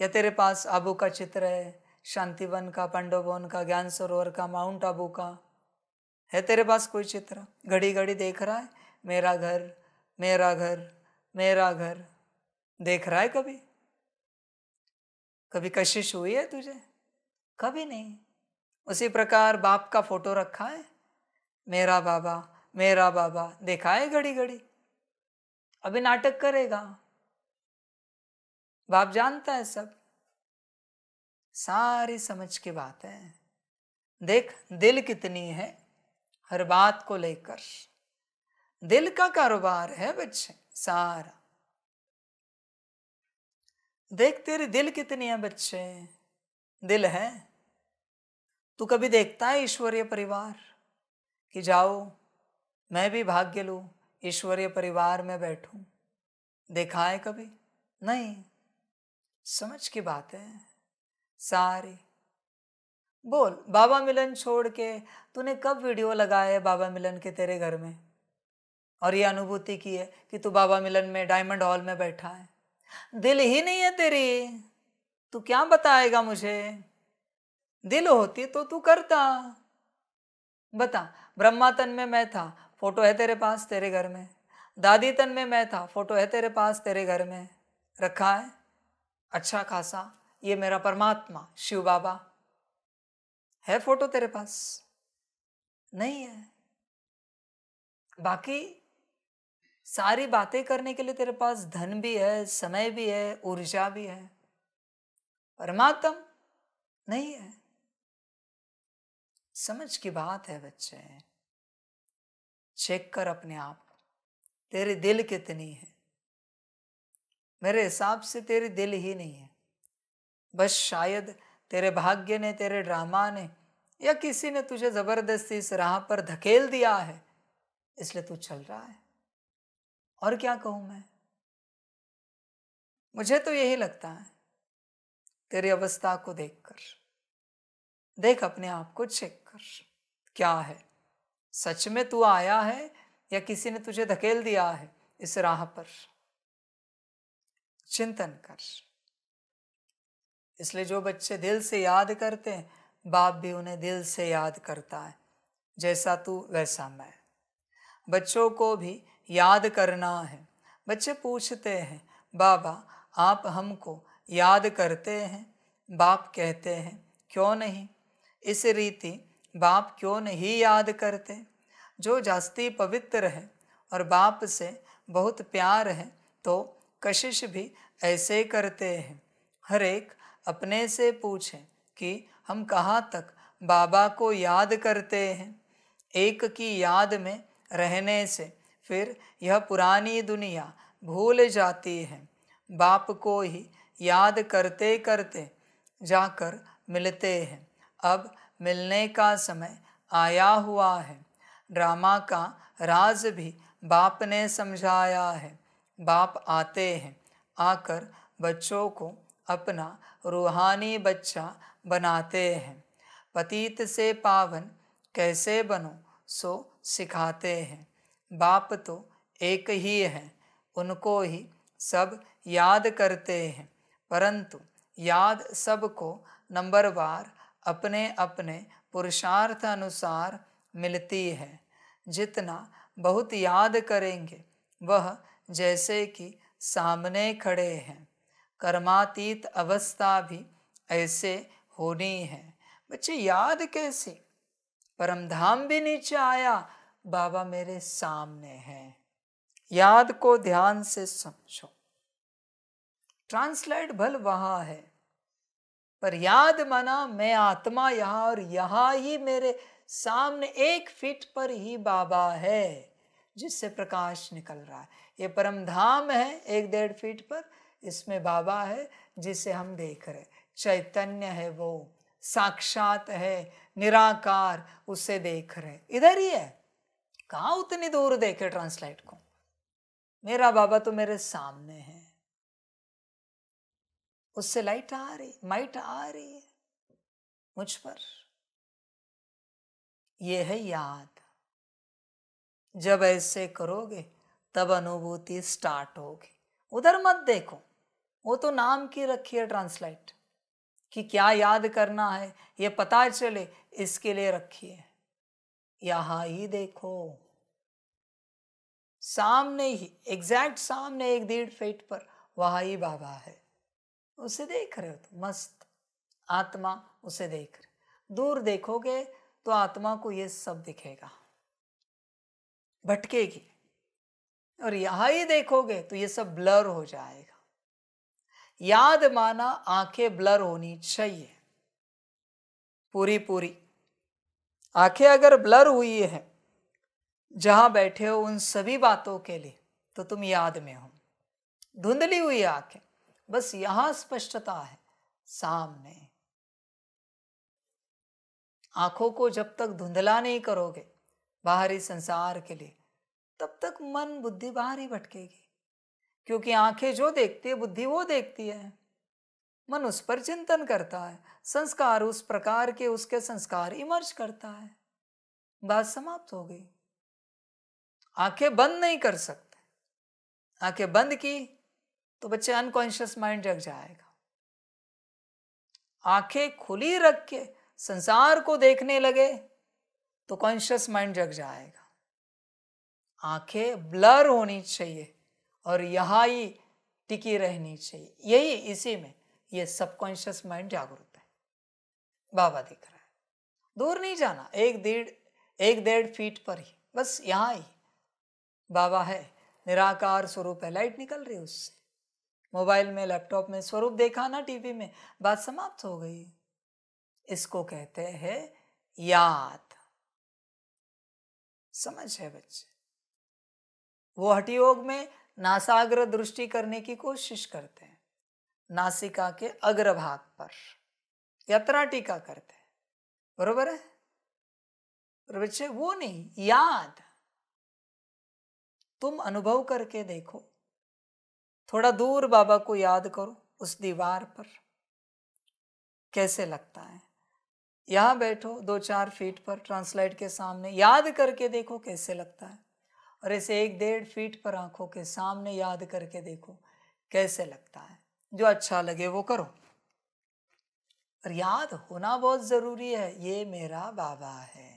या तेरे पास आबू का चित्र है शांतिवन का पंडोबोन का ज्ञान सरोवर का माउंट आबू का है तेरे पास कोई चित्र घड़ी घड़ी देख रहा है मेरा घर मेरा घर मेरा घर देख रहा है कभी कभी कशिश हुई है तुझे कभी नहीं उसी प्रकार बाप का फोटो रखा है मेरा बाबा मेरा बाबा देखा है घड़ी घड़ी अभी नाटक करेगा बाप जानता है सब सारी समझ की बात है देख दिल कितनी है हर बात को लेकर दिल का कारोबार है बच्चे सारा देख तेरी दिल कितनी है बच्चे दिल है तू कभी देखता है ईश्वरीय परिवार कि जाओ मैं भी भाग्य लू ईश्वरीय परिवार में बैठूं देखा है कभी नहीं समझ की बात है सारी बोल बाबा मिलन छोड़ के तूने कब वीडियो लगाया है बाबा मिलन के तेरे घर में और ये अनुभूति की है कि तू बाबा मिलन में डायमंड हॉल में बैठा है दिल ही नहीं है तेरी तू क्या बताएगा मुझे दिल होती तो तू करता बता ब्रह्मातन में मैं था फोटो है तेरे पास तेरे घर में दादी तन में मैं था फोटो है तेरे पास तेरे घर में रखा है अच्छा खासा ये मेरा परमात्मा शिव बाबा है फोटो तेरे पास नहीं है बाकी सारी बातें करने के लिए तेरे पास धन भी है समय भी है ऊर्जा भी है परमात्म नहीं है समझ की बात है बच्चे चेक कर अपने आप तेरे दिल कितनी है मेरे हिसाब से तेरे दिल ही नहीं है बस शायद तेरे भाग्य ने तेरे ड्रामा ने या किसी ने तुझे ज़बरदस्ती इस राह पर धकेल दिया है इसलिए तू चल रहा है और क्या कहूं मैं मुझे तो यही लगता है तेरी अवस्था को देखकर देख अपने आप को चेक कर क्या है सच में तू आया है या किसी ने तुझे धकेल दिया है इस राह पर चिंतन कर इसलिए जो बच्चे दिल से याद करते हैं बाप भी उन्हें दिल से याद करता है जैसा तू वैसा मैं बच्चों को भी याद करना है बच्चे पूछते हैं बाबा आप हमको याद करते हैं बाप कहते हैं क्यों नहीं इस रीति बाप क्यों नहीं याद करते जो जास्ती पवित्र है और बाप से बहुत प्यार है तो कशिश भी ऐसे करते हैं हर एक अपने से पूछे कि हम कहाँ तक बाबा को याद करते हैं एक की याद में रहने से फिर यह पुरानी दुनिया भूल जाती है बाप को ही याद करते करते जाकर मिलते हैं अब मिलने का समय आया हुआ है ड्रामा का राज भी बाप ने समझाया है बाप आते हैं आकर बच्चों को अपना रूहानी बच्चा बनाते हैं पतित से पावन कैसे बनो सो सिखाते हैं बाप तो एक ही है उनको ही सब याद करते हैं परंतु याद सबको नंबरवार अपने अपने पुरुषार्थ अनुसार मिलती है जितना बहुत याद करेंगे वह जैसे कि सामने खड़े हैं कर्मातीत अवस्था भी ऐसे होनी है बच्चे याद कैसे परमधाम भी नीचे आया बाबा मेरे सामने है याद को ध्यान से समझो ट्रांसलेट भल वहां है पर याद माना मैं आत्मा यहाँ और यहाँ ही मेरे सामने एक फीट पर ही बाबा है जिससे प्रकाश निकल रहा है ये परम धाम है एक डेढ़ फीट पर इसमें बाबा है जिसे हम देख रहे चैतन्य है वो साक्षात है निराकार उसे देख रहे इधर ही है कहाँ उतनी दूर देखे ट्रांसलेट को मेरा बाबा तो मेरे सामने है उससे लाइट आ रही माइट आ रही है मुझ पर यह है याद जब ऐसे करोगे तब अनुभूति स्टार्ट होगी उधर मत देखो वो तो नाम की रखी है ट्रांसलेट कि क्या याद करना है ये पता चले इसके लिए रखिए यहां ही देखो सामने ही एग्जैक्ट सामने एक डेढ़ फीट पर वहां ही बाबा है उसे देख रहे हो तो मस्त आत्मा उसे देख रहे दूर देखोगे तो आत्मा को ये सब दिखेगा भटकेगी और यहाँ ही देखोगे तो ये सब ब्लर हो जाएगा याद माना आंखें ब्लर होनी चाहिए पूरी पूरी आंखें अगर ब्लर हुई है जहां बैठे हो उन सभी बातों के लिए तो तुम याद में हो धुंधली हुई आंखें बस यहां स्पष्टता है सामने आंखों को जब तक धुंधला नहीं करोगे बाहरी संसार के लिए तब तक मन बुद्धि बाहर ही भटकेगी क्योंकि आंखें जो देखती है बुद्धि वो देखती है मन उस पर चिंतन करता है संस्कार उस प्रकार के उसके संस्कार इमर्ज करता है बात समाप्त हो गई आंखें बंद नहीं कर सकते आंखें बंद की तो बच्चे अनकॉन्शियस माइंड जग जाएगा आंखें खुली रख के संसार को देखने लगे तो कॉन्शियस माइंड जग जाएगा आंखें ब्लर होनी चाहिए और यहाँ ही टिकी रहनी चाहिए यही इसी में ये सबकॉन्शियस माइंड जागरूक है बाबा दिख रहा है दूर नहीं जाना एक डेढ़ एक डेढ़ फीट पर ही बस यहाँ ही बाबा है निराकार स्वरूप है लाइट निकल रही है उससे मोबाइल में लैपटॉप में स्वरूप देखा ना टीवी में बात समाप्त हो गई इसको कहते हैं याद समझ है बच्चे वो हटियोग में नासाग्र दृष्टि करने की कोशिश करते हैं नासिका के अग्रभाग पर यात्रा टीका करते हैं बरोबर है बच्चे वो नहीं याद तुम अनुभव करके देखो थोड़ा दूर बाबा को याद करो उस दीवार पर कैसे लगता है यहाँ बैठो दो चार फीट पर ट्रांसलेट के सामने याद करके देखो कैसे लगता है और ऐसे एक डेढ़ फीट पर आंखों के सामने याद करके देखो कैसे लगता है जो अच्छा लगे वो करो और याद होना बहुत ज़रूरी है ये मेरा बाबा है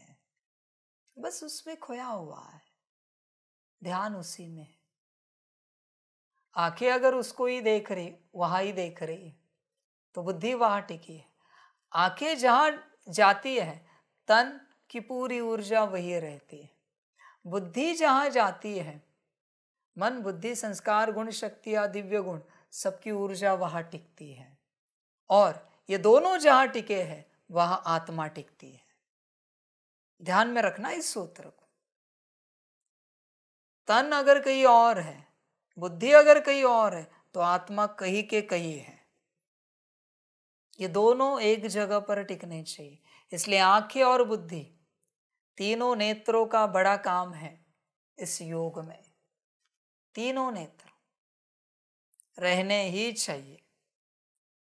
बस उसमें खोया हुआ है ध्यान उसी में है आंखें अगर उसको ही देख रही वहाँ ही देख रही है तो बुद्धि वहाँ टिकी है आंखें जहाँ जाती है तन की पूरी ऊर्जा वही रहती है बुद्धि जहाँ जाती है मन बुद्धि संस्कार गुण शक्ति या दिव्य गुण सबकी ऊर्जा वहाँ टिकती है और ये दोनों जहाँ टिके हैं वहाँ आत्मा टिकती है ध्यान में रखना इस सूत्र को तन अगर कहीं और है बुद्धि अगर कहीं और है तो आत्मा कहीं के कहीं है ये दोनों एक जगह पर टिकने चाहिए इसलिए आंखें और बुद्धि तीनों नेत्रों का बड़ा काम है इस योग में तीनों नेत्र रहने ही चाहिए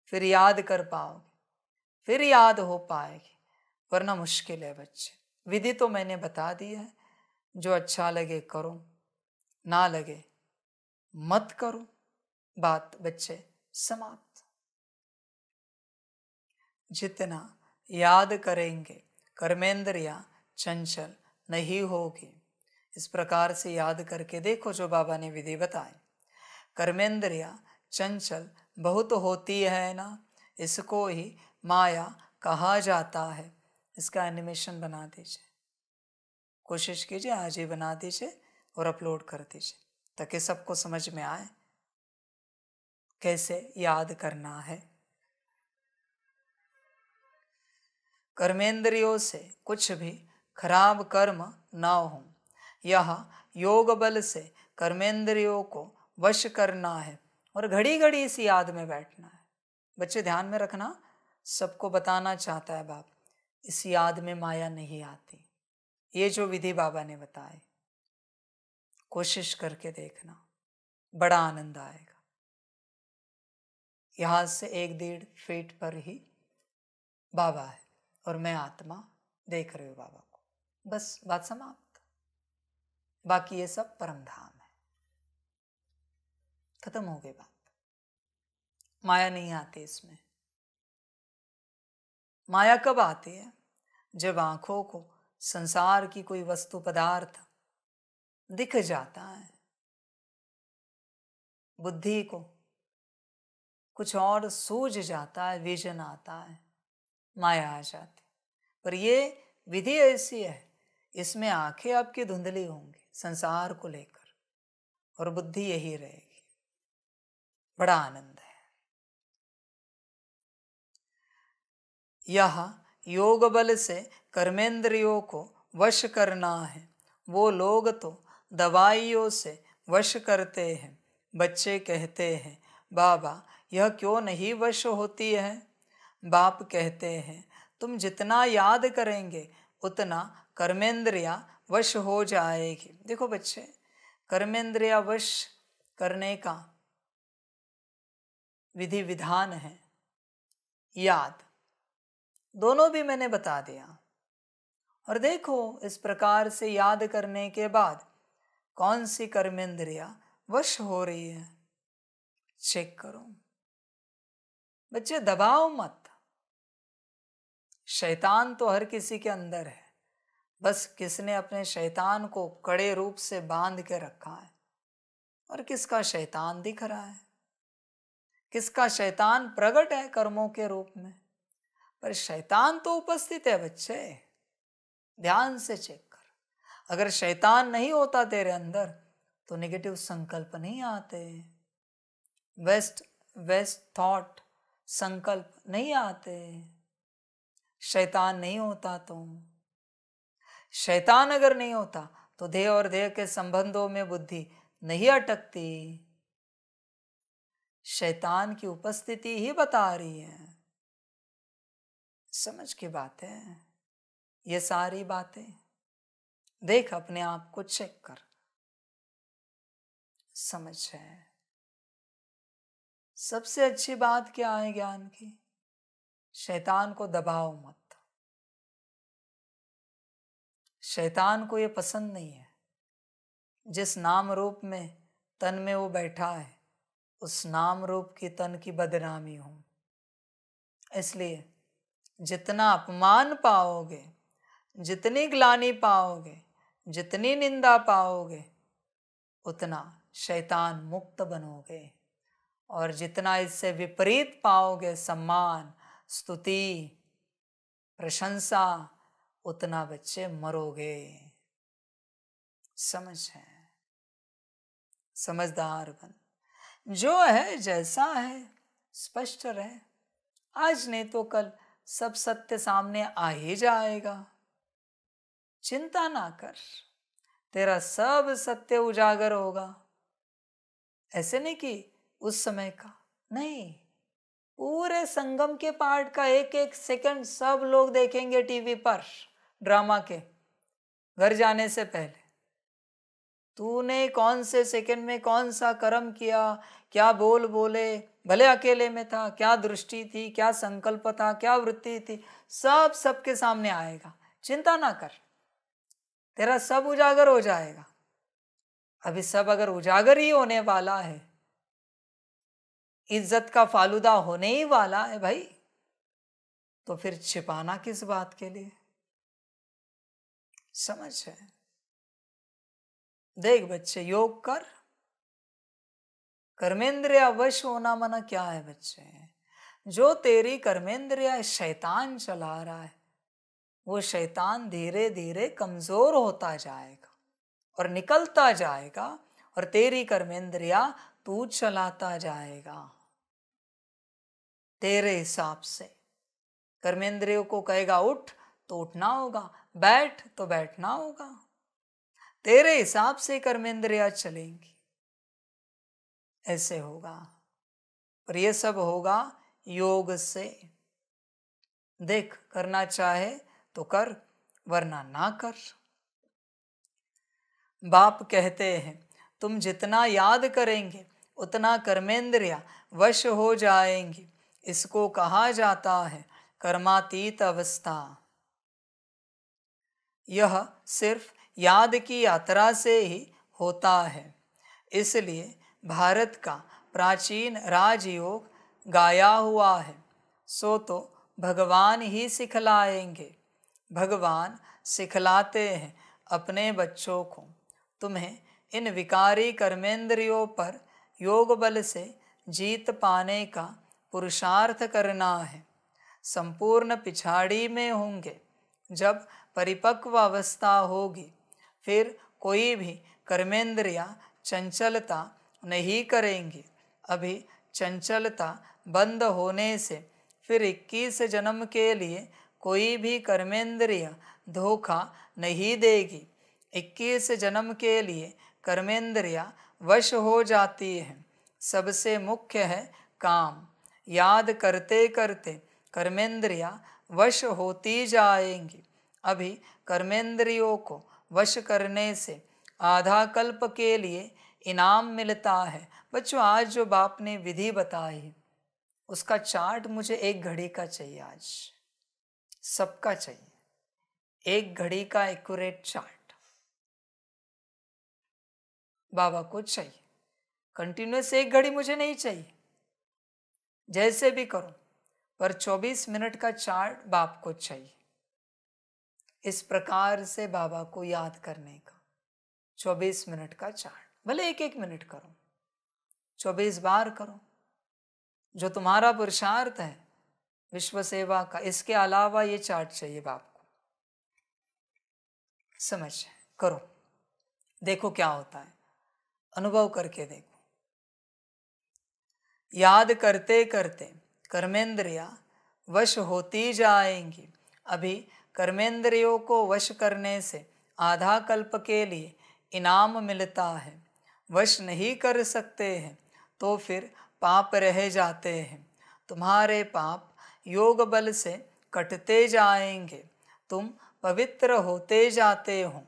फिर याद कर पाओगे फिर याद हो पाएगी वरना मुश्किल है बच्चे विधि तो मैंने बता दी है जो अच्छा लगे करो ना लगे मत करो बात बच्चे समाप्त जितना याद करेंगे कर्मेंद्रिया चंचल नहीं होगी इस प्रकार से याद करके देखो जो बाबा ने विधि बताए कर्मेंद्रिया चंचल बहुत होती है ना इसको ही माया कहा जाता है इसका एनिमेशन बना दीजिए कोशिश कीजिए आज ही बना दीजिए और अपलोड कर दीजिए ताकि सबको समझ में आए कैसे याद करना है कर्मेंद्रियों से कुछ भी खराब कर्म ना हो यह योग बल से कर्मेंद्रियों को वश करना है और घड़ी घड़ी इस याद में बैठना है बच्चे ध्यान में रखना सबको बताना चाहता है बाप इस याद में माया नहीं आती ये जो विधि बाबा ने बताई कोशिश करके देखना बड़ा आनंद आएगा यहाँ से एक डेढ़ फीट पर ही बाबा है और मैं आत्मा देख रही हूँ बाबा को बस बात समाप्त बाकी ये सब परम धाम है खत्म हो गई बात माया नहीं आती इसमें माया कब आती है जब आंखों को संसार की कोई वस्तु पदार्थ दिख जाता है बुद्धि को कुछ और सूझ जाता है विजन आता है माया आ जाती पर ये विधि ऐसी है इसमें आंखें आपकी धुंधली होंगी संसार को लेकर और बुद्धि यही रहेगी बड़ा आनंद है यह योग बल से कर्मेंद्रियों को वश करना है वो लोग तो दवाइयों से वश करते हैं बच्चे कहते हैं बाबा यह क्यों नहीं वश होती है बाप कहते हैं तुम जितना याद करेंगे उतना कर्मेंद्रिया वश हो जाएगी देखो बच्चे कर्मेंद्रिया वश करने का विधि विधान है याद दोनों भी मैंने बता दिया और देखो इस प्रकार से याद करने के बाद कौन सी कर्मेंद्रिया वश हो रही है चेक करो बच्चे दबाओ मत शैतान तो हर किसी के अंदर है बस किसने अपने शैतान को कड़े रूप से बांध के रखा है और किसका शैतान दिख रहा है किसका शैतान प्रकट है कर्मों के रूप में पर शैतान तो उपस्थित है बच्चे ध्यान से चेक अगर शैतान नहीं होता तेरे अंदर तो नेगेटिव संकल्प नहीं आते वेस्ट वेस्ट थॉट संकल्प नहीं आते शैतान नहीं होता तुम शैतान अगर नहीं होता तो देह और देह के संबंधों में बुद्धि नहीं अटकती शैतान की उपस्थिति ही बता रही है समझ की बात है ये सारी बातें देख अपने आप को चेक कर समझ है सबसे अच्छी बात क्या है ज्ञान की शैतान को दबाओ मत शैतान को ये पसंद नहीं है जिस नाम रूप में तन में वो बैठा है उस नाम रूप की तन की बदनामी हो इसलिए जितना अपमान पाओगे जितनी ग्लानी पाओगे जितनी निंदा पाओगे उतना शैतान मुक्त बनोगे और जितना इससे विपरीत पाओगे सम्मान स्तुति प्रशंसा उतना बच्चे मरोगे समझ है समझदार बन जो है जैसा है स्पष्ट रहे आज नहीं तो कल सब सत्य सामने आ ही जाएगा चिंता ना कर तेरा सब सत्य उजागर होगा ऐसे नहीं कि उस समय का नहीं पूरे संगम के पार्ट का एक एक सेकंड सब लोग देखेंगे टीवी पर ड्रामा के घर जाने से पहले तूने कौन से सेकंड में कौन सा कर्म किया क्या बोल बोले भले अकेले में था क्या दृष्टि थी क्या संकल्प था क्या वृत्ति थी सब सबके सामने आएगा चिंता ना कर तेरा सब उजागर हो जाएगा अभी सब अगर उजागर ही होने वाला है इज्जत का फालूदा होने ही वाला है भाई तो फिर छिपाना किस बात के लिए समझ है देख बच्चे योग कर कर्मेंद्रिया वश होना मना क्या है बच्चे जो तेरी कर्मेंद्रिया शैतान चला रहा है वो शैतान धीरे धीरे कमज़ोर होता जाएगा और निकलता जाएगा और तेरी कर्मेंद्रिया तू चलाता जाएगा तेरे हिसाब से कर्मेंद्रियों को कहेगा उठ तो उठना होगा बैठ तो बैठना होगा तेरे हिसाब से कर्मेंद्रिया चलेंगी ऐसे होगा और ये सब होगा योग से देख करना चाहे तो कर वरना ना कर बाप कहते हैं तुम जितना याद करेंगे उतना कर्मेंद्रिया वश हो जाएंगे इसको कहा जाता है कर्मातीत अवस्था यह सिर्फ याद की यात्रा से ही होता है इसलिए भारत का प्राचीन राजयोग गाया हुआ है सो तो भगवान ही सिखलाएंगे भगवान सिखलाते हैं अपने बच्चों को तुम्हें इन विकारी कर्मेंद्रियों पर योग बल से जीत पाने का पुरुषार्थ करना है संपूर्ण पिछाड़ी में होंगे जब परिपक्व अवस्था होगी फिर कोई भी कर्मेंद्रिया चंचलता नहीं करेंगी अभी चंचलता बंद होने से फिर 21 जन्म के लिए कोई भी कर्मेंद्रिय धोखा नहीं देगी इक्कीस जन्म के लिए कर्मेंद्रिया वश हो जाती है सबसे मुख्य है काम याद करते करते कर्मेंद्रिया वश होती जाएंगी अभी कर्मेंद्रियों को वश करने से आधा कल्प के लिए इनाम मिलता है बच्चों आज जो बाप ने विधि बताई उसका चार्ट मुझे एक घड़ी का चाहिए आज सबका चाहिए एक घड़ी का एक्यूरेट चार्ट बाबा को चाहिए कंटिन्यूस एक घड़ी मुझे नहीं चाहिए जैसे भी करो पर 24 मिनट का चार्ट बाप को चाहिए इस प्रकार से बाबा को याद करने का 24 मिनट का चार्ट भले एक एक मिनट करो 24 बार करो जो तुम्हारा पुरुषार्थ है विश्व सेवा का इसके अलावा ये चार्ट चाहिए बाप को समझ करो देखो क्या होता है अनुभव करके देखो याद करते करते कर्मेंद्रिया वश होती जाएंगी अभी कर्मेंद्रियों को वश करने से आधा कल्प के लिए इनाम मिलता है वश नहीं कर सकते हैं तो फिर पाप रह जाते हैं तुम्हारे पाप योग बल से कटते जाएंगे तुम पवित्र होते जाते हो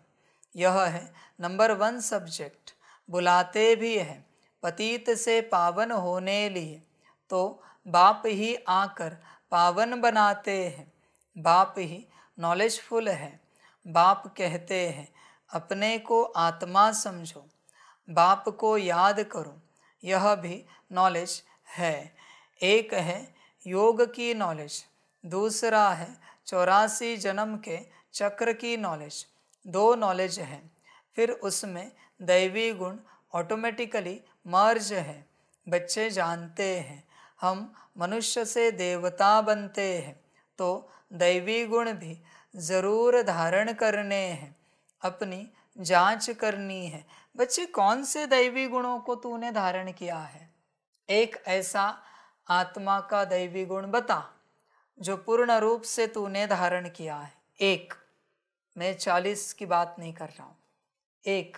यह है नंबर वन सब्जेक्ट बुलाते भी हैं पतित से पावन होने लिए तो बाप ही आकर पावन बनाते हैं बाप ही नॉलेजफुल है बाप कहते हैं अपने को आत्मा समझो बाप को याद करो यह भी नॉलेज है एक है योग की नॉलेज दूसरा है चौरासी जन्म के चक्र की नॉलेज दो नॉलेज है फिर उसमें दैवी गुण ऑटोमेटिकली मर्ज है बच्चे जानते हैं हम मनुष्य से देवता बनते हैं तो दैवी गुण भी ज़रूर धारण करने हैं अपनी जांच करनी है बच्चे कौन से दैवी गुणों को तूने धारण किया है एक ऐसा आत्मा का दैवी गुण बता जो पूर्ण रूप से तूने धारण किया है एक मैं चालीस की बात नहीं कर रहा हूँ एक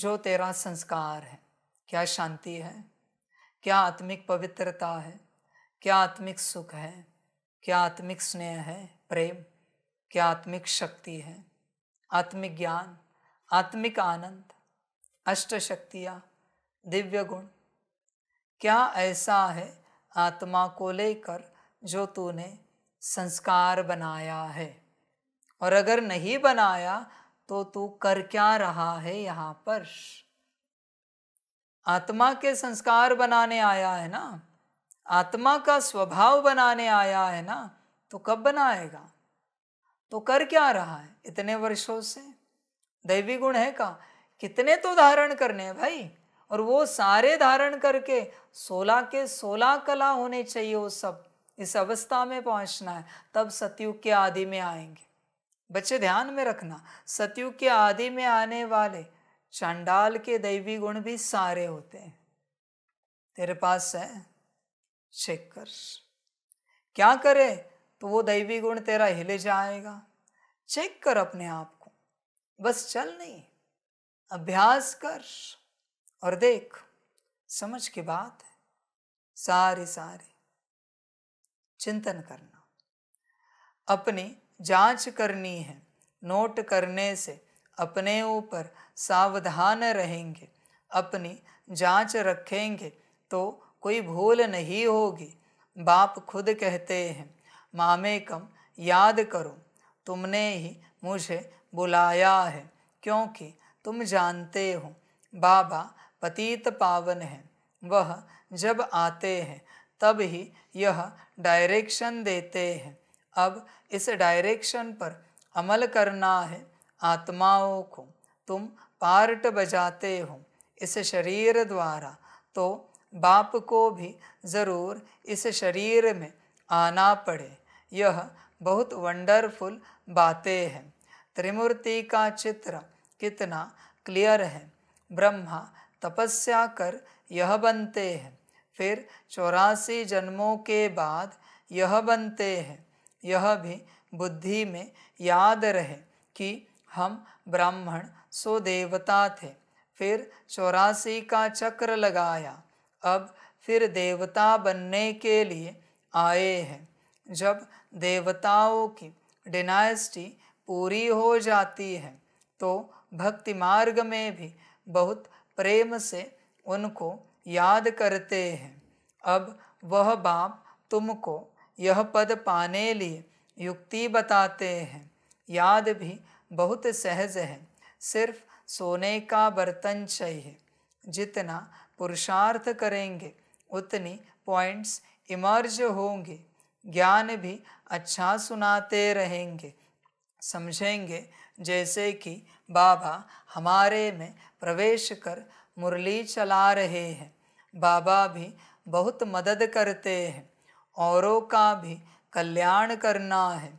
जो तेरा संस्कार है क्या शांति है क्या आत्मिक पवित्रता है क्या आत्मिक सुख है क्या आत्मिक स्नेह है प्रेम क्या आत्मिक शक्ति है आत्मिक ज्ञान आत्मिक आनंद अष्ट शक्तियाँ दिव्य गुण क्या ऐसा है आत्मा को लेकर जो तूने संस्कार बनाया है और अगर नहीं बनाया तो तू कर क्या रहा है यहाँ पर आत्मा के संस्कार बनाने आया है ना आत्मा का स्वभाव बनाने आया है ना तो कब बनाएगा तो कर क्या रहा है इतने वर्षों से दैवी गुण है का कितने तो धारण करने हैं भाई और वो सारे धारण करके सोलह के सोलह कला होने चाहिए वो सब इस अवस्था में पहुंचना है तब सतयुग के आदि में आएंगे बच्चे ध्यान में रखना सतयुग के आदि में आने वाले चंडाल के दैवी गुण भी सारे होते हैं तेरे पास है चेक कर क्या करे तो वो दैवी गुण तेरा हिले जाएगा चेक कर अपने आप को बस चल नहीं अभ्यास कर और देख समझ की बात है सारे सारे चिंतन करना अपनी जांच करनी है नोट करने से अपने ऊपर सावधान रहेंगे अपनी जांच रखेंगे तो कोई भूल नहीं होगी बाप खुद कहते हैं मामे कम याद करो तुमने ही मुझे बुलाया है क्योंकि तुम जानते हो बाबा पतित पावन हैं वह जब आते हैं तब ही यह डायरेक्शन देते हैं अब इस डायरेक्शन पर अमल करना है आत्माओं को तुम पार्ट बजाते हो इस शरीर द्वारा तो बाप को भी ज़रूर इस शरीर में आना पड़े यह बहुत वंडरफुल बातें हैं त्रिमूर्ति का चित्र कितना क्लियर है ब्रह्मा तपस्या कर यह बनते हैं फिर चौरासी जन्मों के बाद यह बनते हैं यह भी बुद्धि में याद रहे कि हम ब्राह्मण सो देवता थे फिर चौरासी का चक्र लगाया अब फिर देवता बनने के लिए आए हैं जब देवताओं की डिनास्टी पूरी हो जाती है तो भक्ति मार्ग में भी बहुत प्रेम से उनको याद करते हैं अब वह बाप तुमको यह पद पाने लिए युक्ति बताते हैं याद भी बहुत सहज है सिर्फ सोने का बर्तन चाहिए जितना पुरुषार्थ करेंगे उतनी पॉइंट्स इमर्ज होंगे ज्ञान भी अच्छा सुनाते रहेंगे समझेंगे जैसे कि बाबा हमारे में प्रवेश कर मुरली चला रहे हैं बाबा भी बहुत मदद करते हैं औरों का भी कल्याण करना है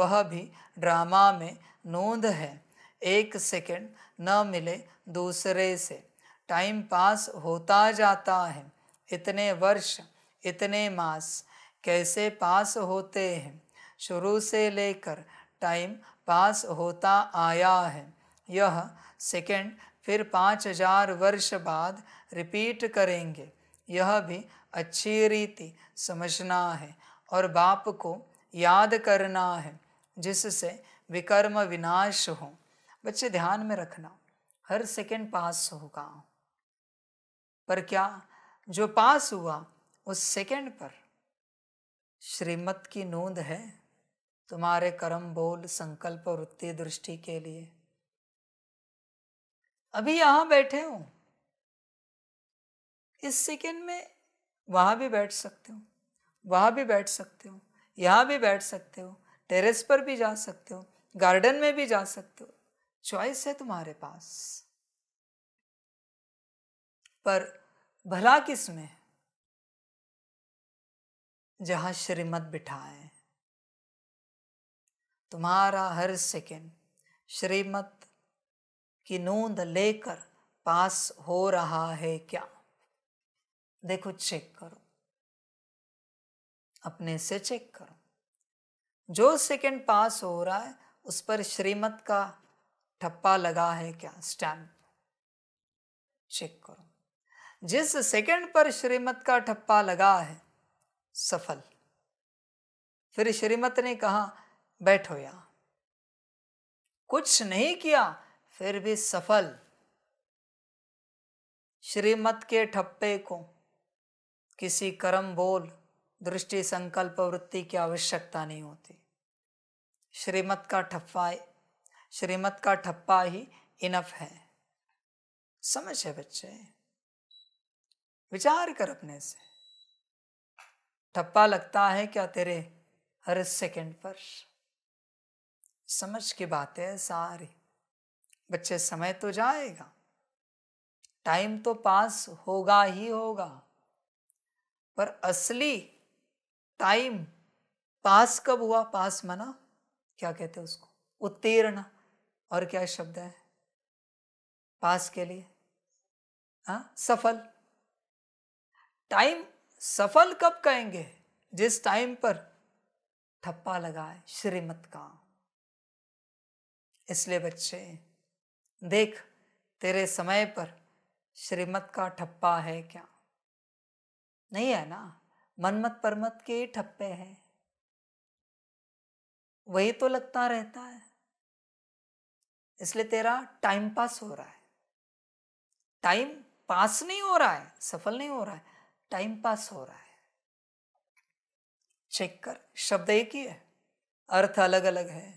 वह भी ड्रामा में नोंद है एक सेकंड न मिले दूसरे से टाइम पास होता जाता है इतने वर्ष इतने मास कैसे पास होते हैं शुरू से लेकर टाइम पास होता आया है यह सेकंड फिर पाँच हजार वर्ष बाद रिपीट करेंगे यह भी अच्छी रीति समझना है और बाप को याद करना है जिससे विकर्म विनाश हो बच्चे ध्यान में रखना हर सेकंड पास होगा पर क्या जो पास हुआ उस सेकंड पर श्रीमत की नोंद है तुम्हारे कर्म बोल संकल्प वृत्ति दृष्टि के लिए अभी यहां बैठे हो इस सेकेंड में वहां भी बैठ सकते हो वहां भी बैठ सकते हो यहां भी बैठ सकते हो टेरेस पर भी जा सकते हो गार्डन में भी जा सकते हो चॉइस है तुम्हारे पास पर भला किस में जहां श्रीमत बिठाए तुम्हारा हर सेकेंड श्रीमत कि नोंद लेकर पास हो रहा है क्या देखो चेक करो अपने से चेक करो जो सेकंड पास हो रहा है उस पर श्रीमत का ठप्पा लगा है क्या स्टैंप चेक करो जिस सेकंड पर श्रीमत का ठप्पा लगा है सफल फिर श्रीमत ने कहा बैठो या कुछ नहीं किया फिर भी सफल श्रीमत के ठप्पे को किसी कर्म बोल दृष्टि संकल्प वृत्ति की आवश्यकता नहीं होती श्रीमत का ठप्पा श्रीमत का ठप्पा ही इनफ है समझ है बच्चे विचार कर अपने से ठप्पा लगता है क्या तेरे हर सेकंड पर समझ की बातें सारी बच्चे समय तो जाएगा टाइम तो पास होगा ही होगा पर असली टाइम पास कब हुआ पास मना क्या कहते हैं उसको उत्तीर्ण और क्या शब्द है पास के लिए हाँ सफल टाइम सफल कब कहेंगे जिस टाइम पर ठप्पा लगा है श्रीमत का इसलिए बच्चे देख तेरे समय पर श्रीमत का ठप्पा है क्या नहीं है ना मनमत परमत के ठप्पे हैं वही तो लगता रहता है इसलिए तेरा टाइम पास हो रहा है टाइम पास नहीं हो रहा है सफल नहीं हो रहा है टाइम पास हो रहा है चेक कर शब्द एक ही है अर्थ अलग अलग है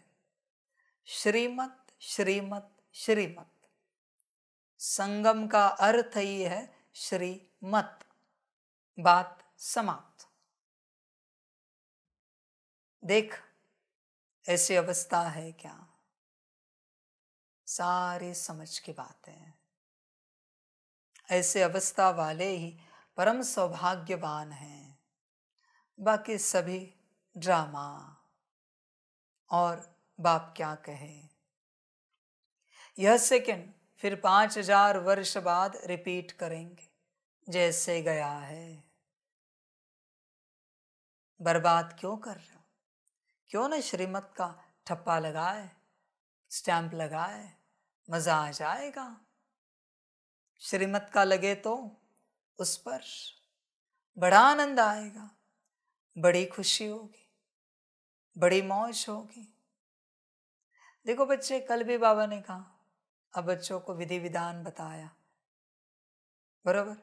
श्रीमत श्रीमत श्रीमत संगम का अर्थ ही है श्रीमत बात समाप्त देख ऐसी अवस्था है क्या सारी समझ की बात है ऐसे अवस्था वाले ही परम सौभाग्यवान हैं बाकी सभी ड्रामा और बाप क्या कहे यह सेकंड फिर पांच हजार वर्ष बाद रिपीट करेंगे जैसे गया है बर्बाद क्यों कर रहे हो क्यों ना श्रीमत का ठप्पा लगाए स्टैंप लगाए मज़ा आ जाएगा श्रीमत का लगे तो उस पर बड़ा आनंद आएगा बड़ी खुशी होगी बड़ी मौज होगी देखो बच्चे कल भी बाबा ने कहा अब बच्चों को विधि विधान बताया बराबर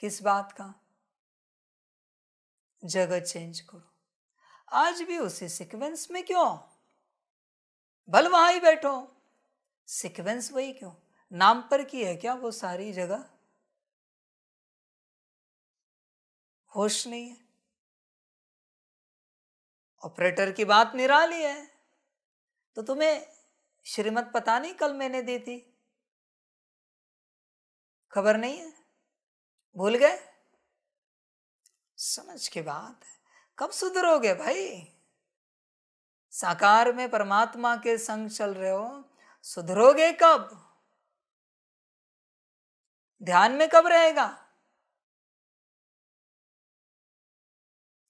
किस बात का जगह चेंज करो आज भी उसी सीक्वेंस में क्यों भल वहां ही बैठो सीक्वेंस वही क्यों नाम पर की है क्या वो सारी जगह होश नहीं है ऑपरेटर की बात निराली है तो तुम्हें श्रीमत पता नहीं कल मैंने दी थी खबर नहीं है भूल गए समझ के बात कब सुधरोगे भाई साकार में परमात्मा के संग चल रहे हो सुधरोगे कब ध्यान में कब रहेगा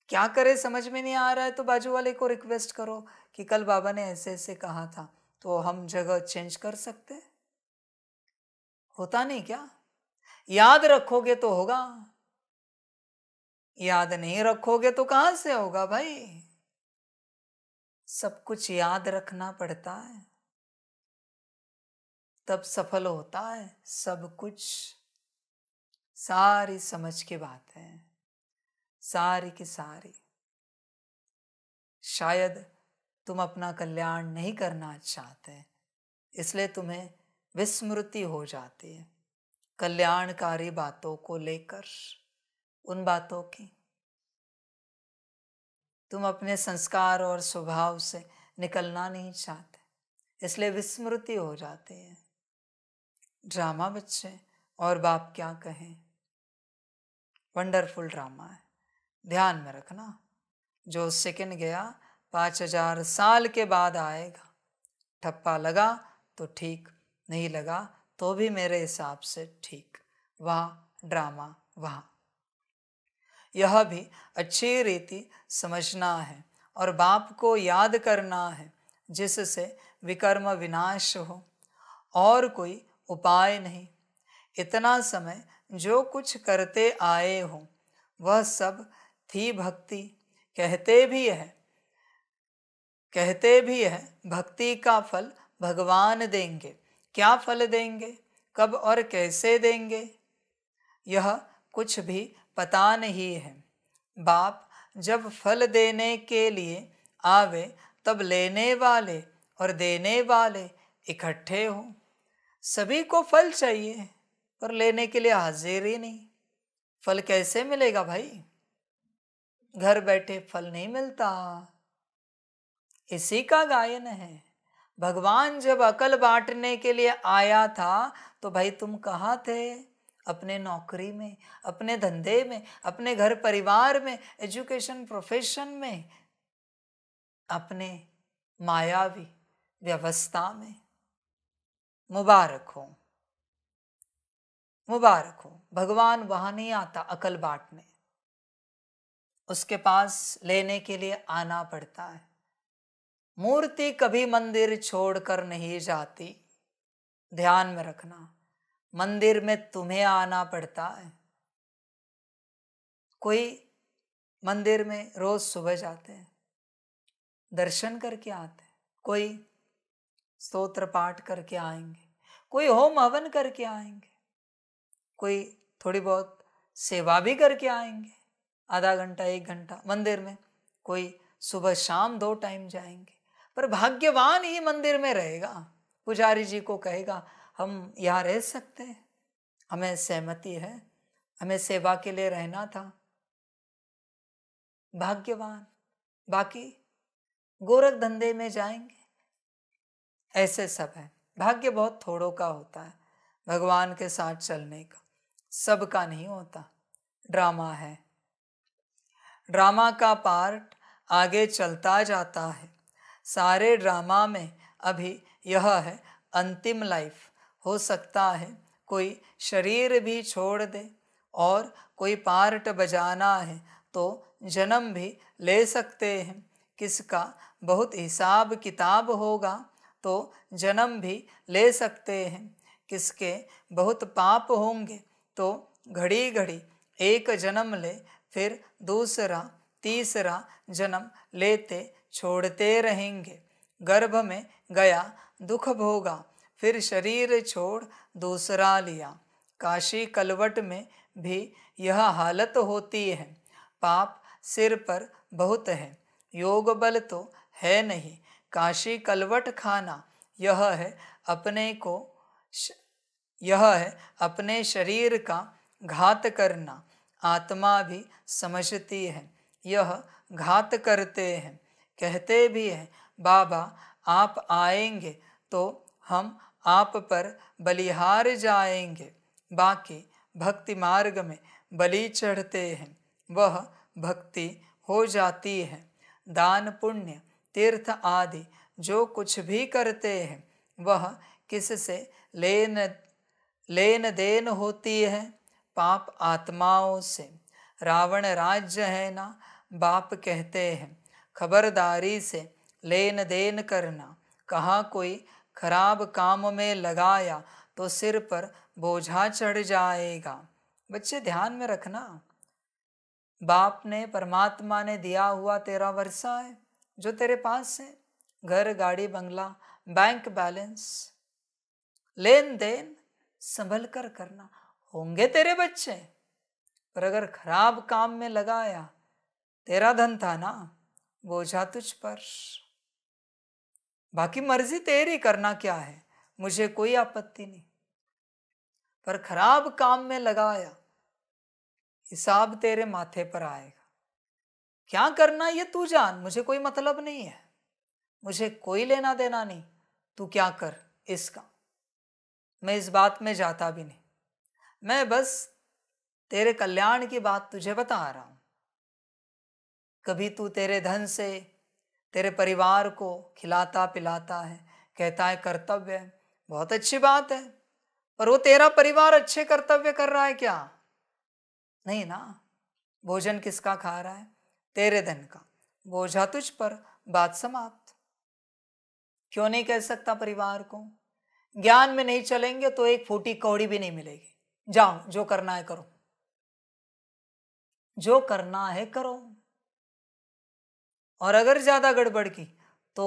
क्या करे समझ में नहीं आ रहा है तो बाजू वाले को रिक्वेस्ट करो कि कल बाबा ने ऐसे ऐसे कहा था तो हम जगह चेंज कर सकते होता नहीं क्या याद रखोगे तो होगा याद नहीं रखोगे तो कहां से होगा भाई सब कुछ याद रखना पड़ता है तब सफल होता है सब कुछ सारी समझ के बात है सारी की सारी शायद तुम अपना कल्याण नहीं करना चाहते इसलिए तुम्हें विस्मृति हो जाती है कल्याणकारी बातों को लेकर उन बातों की तुम अपने संस्कार और स्वभाव से निकलना नहीं चाहते इसलिए विस्मृति हो जाती है ड्रामा बच्चे और बाप क्या कहें वंडरफुल ड्रामा है ध्यान में रखना जो सेकंड गया पाँच हजार साल के बाद आएगा ठप्पा लगा तो ठीक नहीं लगा तो भी मेरे हिसाब से ठीक वह ड्रामा वाह यह भी अच्छी रीति समझना है और बाप को याद करना है जिससे विकर्म विनाश हो और कोई उपाय नहीं इतना समय जो कुछ करते आए हो वह सब थी भक्ति कहते भी है कहते भी हैं भक्ति का फल भगवान देंगे क्या फल देंगे कब और कैसे देंगे यह कुछ भी पता नहीं है बाप जब फल देने के लिए आवे तब लेने वाले और देने वाले इकट्ठे हो सभी को फल चाहिए पर लेने के लिए हाजिर ही नहीं फल कैसे मिलेगा भाई घर बैठे फल नहीं मिलता इसी का गायन है भगवान जब अकल बांटने के लिए आया था तो भाई तुम कहाँ थे अपने नौकरी में अपने धंधे में अपने घर परिवार में एजुकेशन प्रोफेशन में अपने मायावी व्यवस्था में मुबारक हो मुबारक हो भगवान वहां नहीं आता अकल बांटने उसके पास लेने के लिए आना पड़ता है मूर्ति कभी मंदिर छोड़कर नहीं जाती ध्यान में रखना मंदिर में तुम्हें आना पड़ता है कोई मंदिर में रोज सुबह जाते हैं दर्शन करके आते हैं कोई स्तोत्र पाठ करके आएंगे कोई होम हवन करके आएंगे कोई थोड़ी बहुत सेवा भी करके आएंगे आधा घंटा एक घंटा मंदिर में कोई सुबह शाम दो टाइम जाएंगे पर भाग्यवान ही मंदिर में रहेगा पुजारी जी को कहेगा हम यहाँ रह सकते हैं हमें सहमति है हमें सेवा के लिए रहना था भाग्यवान बाकी गोरख धंधे में जाएंगे ऐसे सब है भाग्य बहुत थोड़ों का होता है भगवान के साथ चलने का सबका नहीं होता ड्रामा है ड्रामा का पार्ट आगे चलता जाता है सारे ड्रामा में अभी यह है अंतिम लाइफ हो सकता है कोई शरीर भी छोड़ दे और कोई पार्ट बजाना है तो जन्म भी ले सकते हैं किसका बहुत हिसाब किताब होगा तो जन्म भी ले सकते हैं किसके बहुत पाप होंगे तो घड़ी घड़ी एक जन्म ले फिर दूसरा तीसरा जन्म लेते छोड़ते रहेंगे गर्भ में गया दुख भोगा फिर शरीर छोड़ दूसरा लिया काशी कलवट में भी यह हालत होती है पाप सिर पर बहुत है योग बल तो है नहीं काशी कलवट खाना यह है अपने को श... यह है अपने शरीर का घात करना आत्मा भी समझती है यह घात करते हैं कहते भी हैं बाबा आप आएंगे तो हम आप पर बलिहार जाएंगे बाकी भक्ति मार्ग में बलि चढ़ते हैं वह भक्ति हो जाती है दान पुण्य तीर्थ आदि जो कुछ भी करते हैं वह किससे लेन लेन देन होती है पाप आत्माओं से रावण राज्य है ना बाप कहते हैं खबरदारी से लेन देन करना कहाँ कोई खराब काम में लगाया तो सिर पर बोझा चढ़ जाएगा बच्चे ध्यान में रखना बाप ने परमात्मा ने दिया हुआ तेरा वर्षा है जो तेरे पास है घर गाड़ी बंगला बैंक बैलेंस लेन देन संभल कर करना होंगे तेरे बच्चे पर अगर खराब काम में लगाया तेरा धन था ना बोझा तुझ पर बाकी मर्जी तेरी करना क्या है मुझे कोई आपत्ति नहीं पर खराब काम में लगाया हिसाब तेरे माथे पर आएगा क्या करना ये तू जान मुझे कोई मतलब नहीं है मुझे कोई लेना देना नहीं तू क्या कर इसका मैं इस बात में जाता भी नहीं मैं बस तेरे कल्याण की बात तुझे बता रहा हूं कभी तू तेरे धन से तेरे परिवार को खिलाता पिलाता है कहता है कर्तव्य बहुत अच्छी बात है पर वो तेरा परिवार अच्छे कर्तव्य कर रहा है क्या नहीं ना भोजन किसका खा रहा है तेरे धन का बोझा तुझ पर बात समाप्त क्यों नहीं कह सकता परिवार को ज्ञान में नहीं चलेंगे तो एक फूटी कौड़ी भी नहीं मिलेगी जाओ जो करना है करो जो करना है करो और अगर ज़्यादा गड़बड़ की तो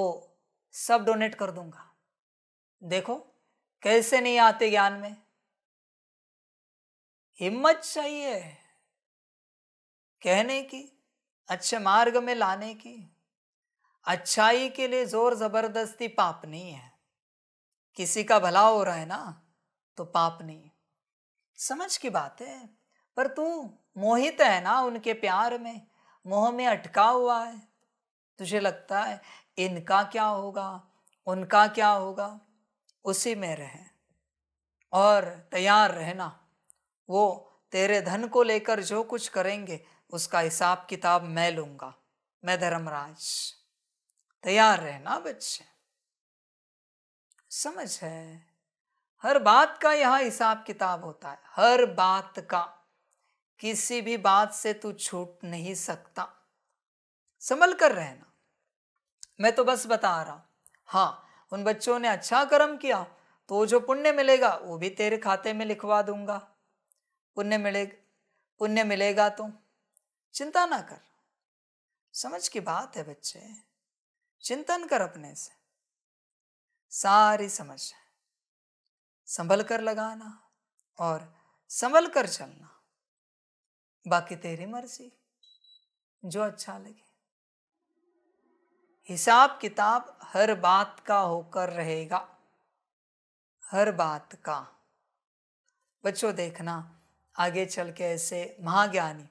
सब डोनेट कर दूंगा देखो कैसे नहीं आते ज्ञान में हिम्मत चाहिए कहने की अच्छे मार्ग में लाने की अच्छाई के लिए जोर जबरदस्ती पाप नहीं है किसी का भला हो रहा है ना तो पाप नहीं समझ की बात है पर तू मोहित है ना उनके प्यार में मोह में अटका हुआ है तुझे लगता है इनका क्या होगा उनका क्या होगा उसी में रहें और तैयार रहना वो तेरे धन को लेकर जो कुछ करेंगे उसका हिसाब किताब मैं लूंगा मैं धर्मराज तैयार रहना बच्चे समझ है हर बात का यहाँ हिसाब किताब होता है हर बात का किसी भी बात से तू छूट नहीं सकता संभल कर रहना मैं तो बस बता रहा हाँ उन बच्चों ने अच्छा कर्म किया तो जो पुण्य मिलेगा वो भी तेरे खाते में लिखवा दूंगा पुण्य मिलेगा पुण्य मिलेगा तो चिंता ना कर समझ की बात है बच्चे चिंतन कर अपने से सारी समझ है संभल कर लगाना और संभल कर चलना बाकी तेरी मर्जी जो अच्छा लगे हिसाब किताब हर बात का होकर रहेगा हर बात का बच्चों देखना आगे चल के ऐसे महाज्ञानी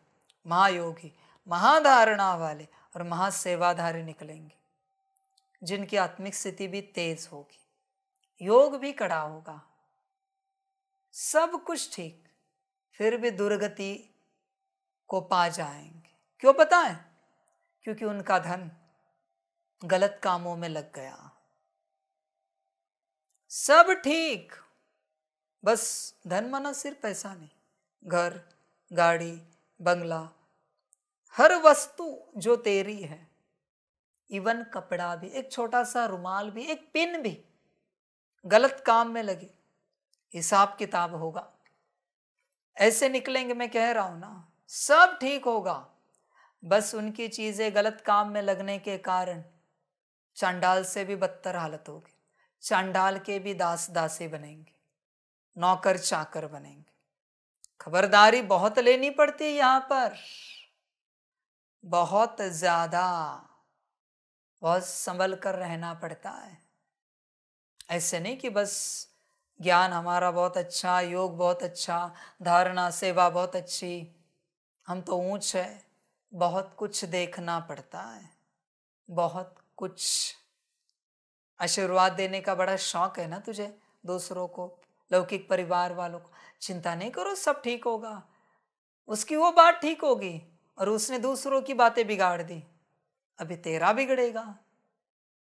महायोगी महाधारणा वाले और महासेवाधारी निकलेंगे जिनकी आत्मिक स्थिति भी तेज होगी योग भी कड़ा होगा सब कुछ ठीक फिर भी दुर्गति को पा जाएंगे क्यों पता है क्योंकि उनका धन गलत कामों में लग गया सब ठीक बस धन मना सिर्फ पैसा नहीं घर गाड़ी बंगला हर वस्तु जो तेरी है इवन कपड़ा भी एक छोटा सा रुमाल भी एक पिन भी गलत काम में लगे हिसाब किताब होगा ऐसे निकलेंगे मैं कह रहा हूं ना सब ठीक होगा बस उनकी चीज़ें गलत काम में लगने के कारण चांडाल से भी बदतर हालत होगी चांडाल के भी दास दासे बनेंगे नौकर चाकर बनेंगे खबरदारी बहुत लेनी पड़ती है यहाँ पर बहुत ज़्यादा बहुत संभल कर रहना पड़ता है ऐसे नहीं कि बस ज्ञान हमारा बहुत अच्छा योग बहुत अच्छा धारणा सेवा बहुत अच्छी हम तो ऊंच है बहुत कुछ देखना पड़ता है बहुत कुछ आशीर्वाद देने का बड़ा शौक है ना तुझे दूसरों को लौकिक परिवार वालों को चिंता नहीं करो सब ठीक होगा उसकी वो बात ठीक होगी और उसने दूसरों की बातें बिगाड़ दी अभी तेरा बिगड़ेगा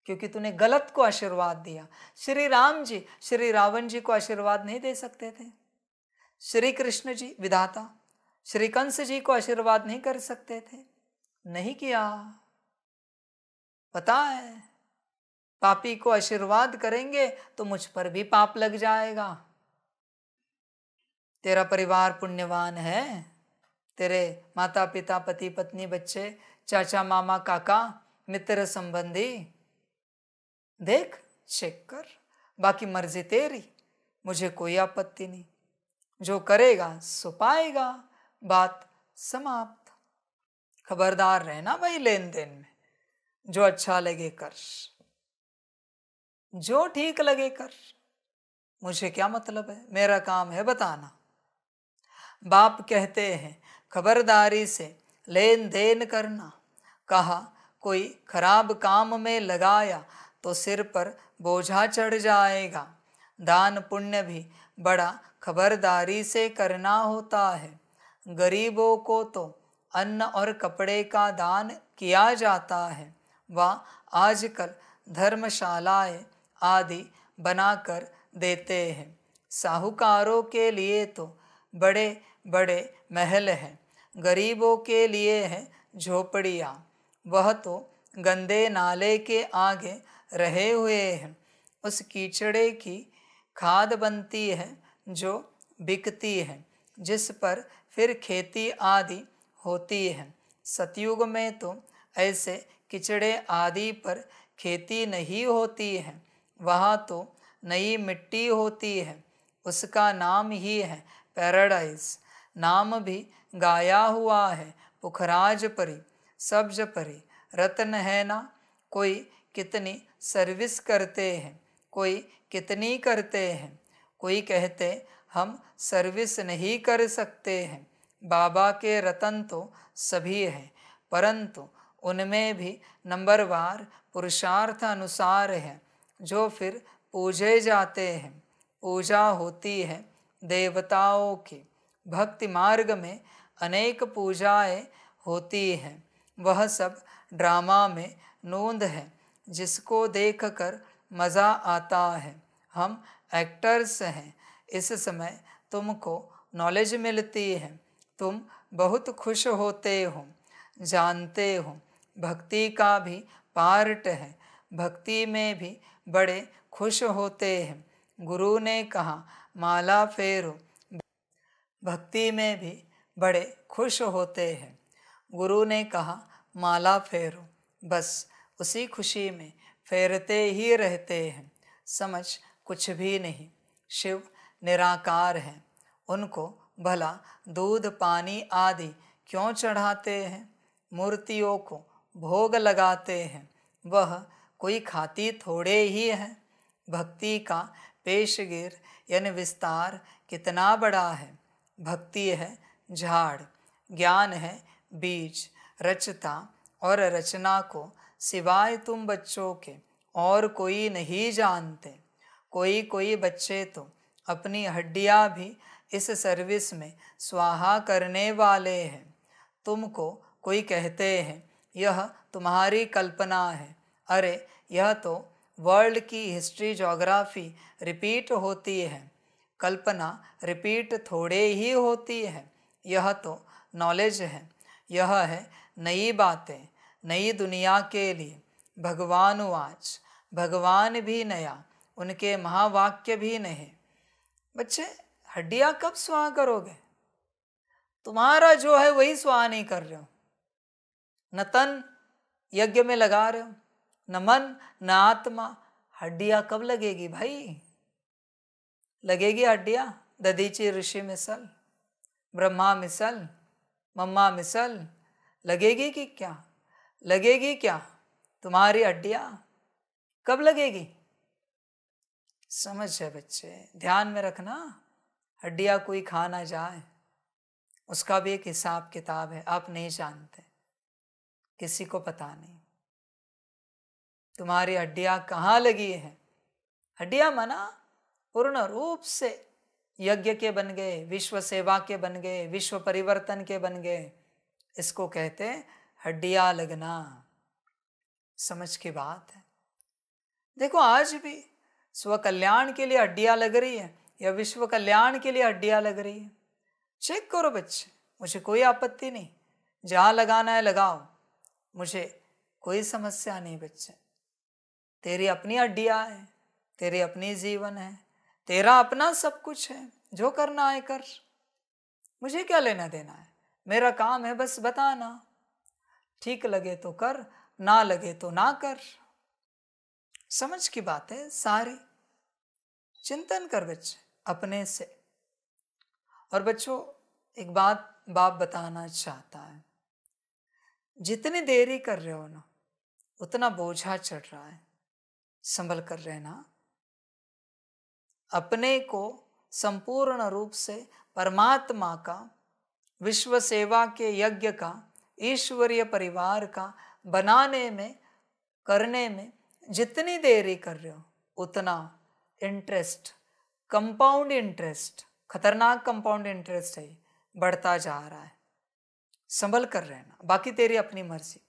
क्योंकि तूने गलत को आशीर्वाद दिया श्री राम जी श्री रावण जी को आशीर्वाद नहीं दे सकते थे श्री कृष्ण जी विधाता श्री कंस जी को आशीर्वाद नहीं कर सकते थे नहीं किया पता है पापी को आशीर्वाद करेंगे तो मुझ पर भी पाप लग जाएगा तेरा परिवार पुण्यवान है तेरे माता पिता पति पत्नी बच्चे चाचा मामा काका मित्र संबंधी देख चेक कर बाकी मर्जी तेरी मुझे कोई आपत्ति नहीं जो करेगा सो पाएगा बात समाप्त खबरदार रहना भाई लेन देन में जो अच्छा लगे कर जो ठीक लगे कर मुझे क्या मतलब है मेरा काम है बताना बाप कहते हैं खबरदारी से लेन देन करना कहा कोई खराब काम में लगाया तो सिर पर बोझा चढ़ जाएगा दान पुण्य भी बड़ा खबरदारी से करना होता है गरीबों को तो अन्न और कपड़े का दान किया जाता है व आजकल धर्मशालाएं आदि बनाकर देते हैं साहूकारों के लिए तो बड़े बड़े महल हैं गरीबों के लिए हैं झोपड़ियाँ वह तो गंदे नाले के आगे रहे हुए हैं उस कीचड़े की खाद बनती है जो बिकती है जिस पर फिर खेती आदि होती है सतयुग में तो ऐसे किचड़े आदि पर खेती नहीं होती है वहाँ तो नई मिट्टी होती है उसका नाम ही है पैराडाइज नाम भी गाया हुआ है पुखराज परी सब्ज परी रत्न है ना कोई कितनी सर्विस करते हैं कोई कितनी करते हैं कोई कहते हम सर्विस नहीं कर सकते हैं बाबा के रतन तो सभी हैं परंतु उनमें भी नंबरवार पुरुषार्थ अनुसार हैं जो फिर पूजे जाते हैं पूजा होती है देवताओं की भक्ति मार्ग में अनेक पूजाएं होती हैं वह सब ड्रामा में नूंद है जिसको देखकर मज़ा आता है हम एक्टर्स हैं इस समय तुमको नॉलेज मिलती है तुम बहुत खुश होते हो जानते हो भक्ति का भी पार्ट है भक्ति में भी बड़े खुश होते हैं गुरु ने कहा माला फेरो भक्ति में भी बड़े खुश होते हैं गुरु ने कहा माला फेरो बस उसी खुशी में फेरते ही रहते हैं समझ कुछ भी नहीं शिव निराकार हैं उनको भला दूध पानी आदि क्यों चढ़ाते हैं मूर्तियों को भोग लगाते हैं वह कोई खाती थोड़े ही है भक्ति का पेशगिर यानी विस्तार कितना बड़ा है भक्ति है झाड़ ज्ञान है बीज रचता और रचना को सिवाय तुम बच्चों के और कोई नहीं जानते कोई कोई बच्चे तो अपनी हड्डियाँ भी इस सर्विस में स्वाहा करने वाले हैं तुमको कोई कहते हैं यह तुम्हारी कल्पना है अरे यह तो वर्ल्ड की हिस्ट्री जोग्राफी रिपीट होती है कल्पना रिपीट थोड़े ही होती है यह तो नॉलेज है यह है नई बातें नई दुनिया के लिए भगवान वाच भगवान भी नया उनके महावाक्य भी नहीं बच्चे हड्डियाँ कब स्वाह करोगे तुम्हारा जो है वही स्वाह नहीं कर रहे हो न तन यज्ञ में लगा रहे हो न मन न आत्मा हड्डियाँ कब लगेगी भाई लगेगी हड्डियाँ ददीची ऋषि मिसल ब्रह्मा मिसल मम्मा मिसल लगेगी कि क्या लगेगी क्या तुम्हारी हड्डियाँ कब लगेगी समझ है बच्चे ध्यान में रखना हड्डियाँ कोई खा ना जाए उसका भी एक हिसाब किताब है आप नहीं जानते किसी को पता नहीं तुम्हारी हड्डियां कहाँ लगी है हड्डियां मना पूर्ण रूप से यज्ञ के बन गए विश्व सेवा के बन गए विश्व परिवर्तन के बन गए इसको कहते हड्डियां लगना समझ की बात है देखो आज भी स्व कल्याण के लिए हड्डियां लग रही है या विश्व कल्याण के लिए हड्डियां लग रही है चेक करो बच्चे मुझे कोई आपत्ति नहीं जहां लगाना है लगाओ मुझे कोई समस्या नहीं बच्चे तेरी अपनी अड्डिया है तेरी अपनी जीवन है तेरा अपना सब कुछ है जो करना है कर मुझे क्या लेना देना है मेरा काम है बस बताना ठीक लगे तो कर ना लगे तो ना कर समझ की बात है सारी चिंतन कर बच्चे अपने से और बच्चों एक बात बाप बताना चाहता है जितनी देरी कर रहे हो ना उतना बोझा चढ़ रहा है संभल कर रहना अपने को संपूर्ण रूप से परमात्मा का विश्व सेवा के यज्ञ का ईश्वरीय परिवार का बनाने में करने में जितनी देरी कर रहे हो उतना इंटरेस्ट कंपाउंड इंटरेस्ट खतरनाक कंपाउंड इंटरेस्ट है बढ़ता जा रहा है संभल कर रहना बाकी तेरी अपनी मर्जी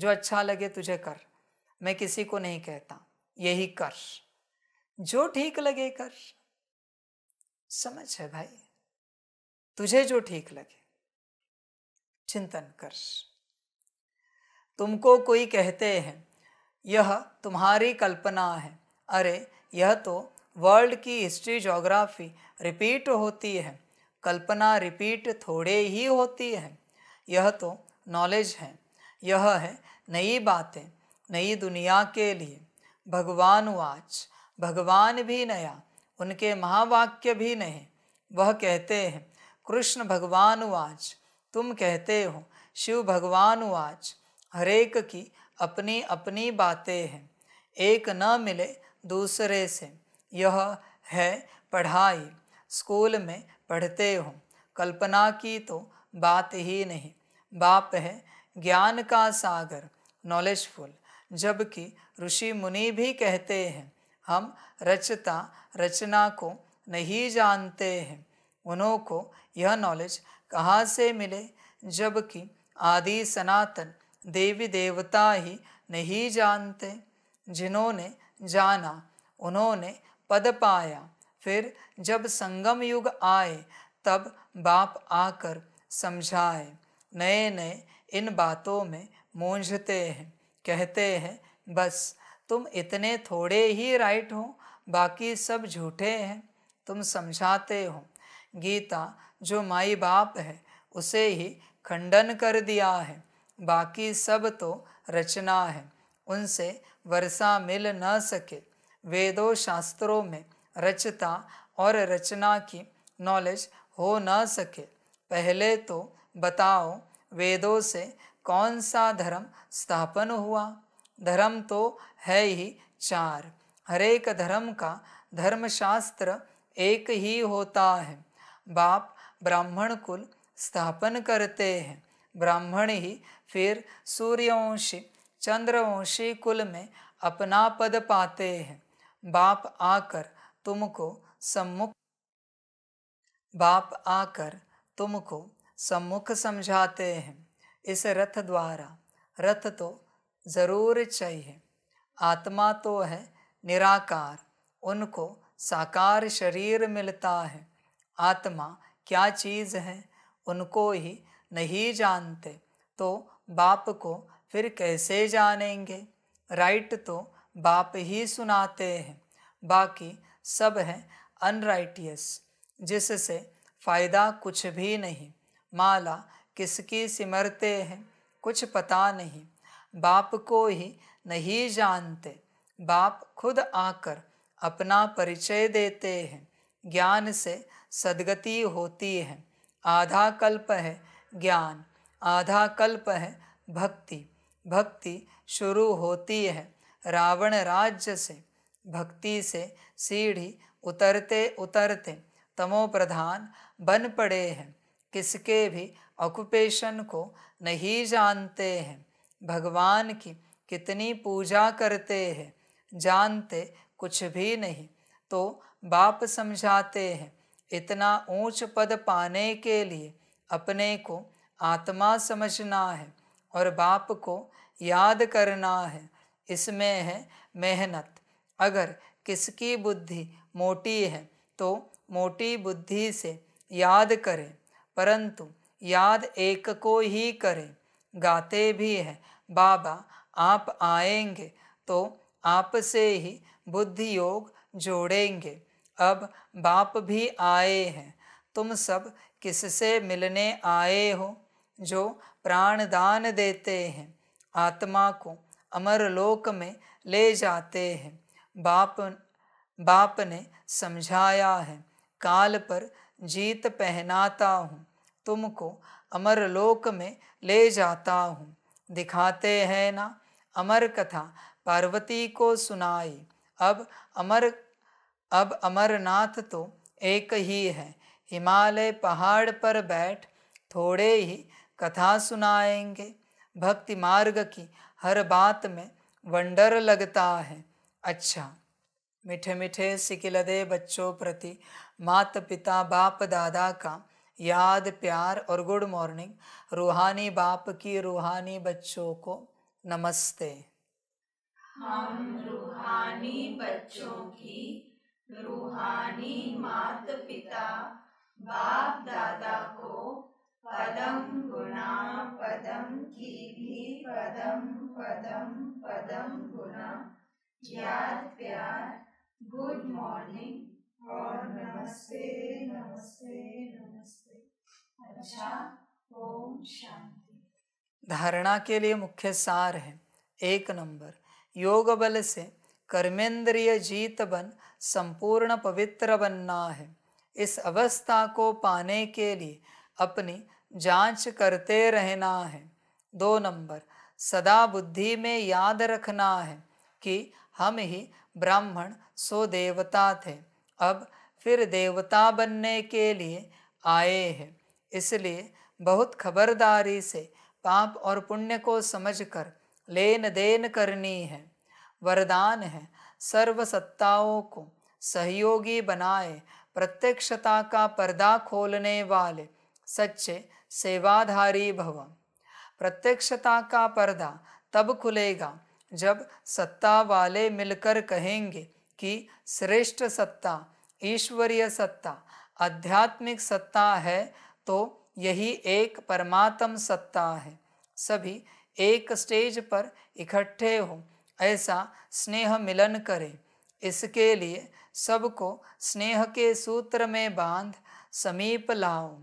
जो अच्छा लगे तुझे कर मैं किसी को नहीं कहता यही कर जो ठीक लगे कर समझ है भाई तुझे जो ठीक लगे चिंतन कर तुमको कोई कहते हैं यह तुम्हारी कल्पना है अरे यह तो वर्ल्ड की हिस्ट्री जोग्राफी रिपीट होती है कल्पना रिपीट थोड़े ही होती है यह तो नॉलेज है यह है नई बातें नई दुनिया के लिए भगवान वाच भगवान भी नया उनके महावाक्य भी नहीं वह कहते हैं कृष्ण भगवान वाच तुम कहते हो शिव भगवान वाच हरेक की अपनी अपनी बातें हैं एक न मिले दूसरे से यह है पढ़ाई स्कूल में पढ़ते हो कल्पना की तो बात ही नहीं बाप है ज्ञान का सागर नॉलेजफुल जबकि ऋषि मुनि भी कहते हैं हम रचता रचना को नहीं जानते हैं उन्हों को यह नॉलेज कहाँ से मिले जबकि आदि सनातन देवी देवता ही नहीं जानते जिन्होंने जाना उन्होंने पद पाया फिर जब संगम युग आए तब बाप आकर समझाए नए नए इन बातों में मूंझते हैं कहते हैं बस तुम इतने थोड़े ही राइट हो बाकी सब झूठे हैं तुम समझाते हो गीता जो माई बाप है उसे ही खंडन कर दिया है बाकी सब तो रचना है उनसे वर्षा मिल न सके वेदों शास्त्रों में रचता और रचना की नॉलेज हो न सके पहले तो बताओ वेदों से कौन सा धर्म स्थापन हुआ धर्म तो है ही चार हरेक धर्म का धर्मशास्त्र एक ही होता है बाप ब्राह्मण कुल स्थापन करते हैं ब्राह्मण ही फिर सूर्यवंशी चंद्रवंशी कुल में अपना पद पाते हैं बाप आकर तुमको सम्मुख बाप आकर तुमको सम्मुख समझाते हैं इस रथ द्वारा रथ तो ज़रूर चाहिए आत्मा तो है निराकार उनको साकार शरीर मिलता है आत्मा क्या चीज़ है उनको ही नहीं जानते तो बाप को फिर कैसे जानेंगे राइट तो बाप ही सुनाते हैं बाकी सब है अनराइटियस जिससे फायदा कुछ भी नहीं माला किसकी सिमरते हैं कुछ पता नहीं बाप को ही नहीं जानते बाप खुद आकर अपना परिचय देते हैं ज्ञान से सदगति होती है आधा कल्प है ज्ञान आधा कल्प है भक्ति भक्ति शुरू होती है रावण राज्य से भक्ति से सीढ़ी उतरते उतरते तमोप्रधान बन पड़े हैं किसके भी ऑक्युपेशन को नहीं जानते हैं भगवान की कितनी पूजा करते हैं जानते कुछ भी नहीं तो बाप समझाते हैं इतना ऊंच पद पाने के लिए अपने को आत्मा समझना है और बाप को याद करना है इसमें है मेहनत अगर किसकी बुद्धि मोटी है तो मोटी बुद्धि से याद करें परंतु याद एक को ही करें गाते भी हैं बाबा आप आएंगे तो आप से ही बुद्धि योग जोड़ेंगे अब बाप भी आए हैं तुम सब किससे मिलने आए हो जो प्राण दान देते हैं आत्मा को अमर लोक में ले जाते हैं बाप बाप ने समझाया है काल पर जीत पहनाता हूँ तुमको अमर लोक में ले जाता हूँ दिखाते हैं ना अमर कथा पार्वती को सुनाई अब अमर अब अमरनाथ तो एक ही है हिमालय पहाड़ पर बैठ थोड़े ही कथा सुनाएंगे भक्ति मार्ग की हर बात में वंडर लगता है अच्छा मिठे मिठे सिकिलदे बच्चों प्रति माता पिता बाप दादा का याद प्यार और गुड मॉर्निंग रूहानी बाप की रूहानी बच्चों को नमस्ते हम रूहानी बच्चों की रूहानी मात पिता बाप दादा को पदम गुना पदम की भी पदम पदम पदम गुना याद प्यार गुड मॉर्निंग और नमस्ते नमस्ते नमस्ते अच्छा ओम शांति धारणा के लिए मुख्य सार है एक नंबर योग बल से कर्मेंद्रिय जीत बन संपूर्ण पवित्र बनना है इस अवस्था को पाने के लिए अपनी जांच करते रहना है दो नंबर सदा बुद्धि में याद रखना है कि हम ही ब्राह्मण सो देवता थे अब फिर देवता बनने के लिए आए हैं इसलिए बहुत खबरदारी से पाप और पुण्य को समझकर लेन देन करनी है वरदान है सर्व सत्ताओं को सहयोगी बनाए प्रत्यक्षता का पर्दा खोलने वाले सच्चे सेवाधारी भव प्रत्यक्षता का पर्दा तब खुलेगा जब सत्ता वाले मिलकर कहेंगे कि श्रेष्ठ सत्ता ईश्वरीय सत्ता आध्यात्मिक सत्ता है तो यही एक परमात्म सत्ता है सभी एक स्टेज पर इकट्ठे हो ऐसा स्नेह मिलन करें इसके लिए सबको स्नेह के सूत्र में बांध समीप लाओ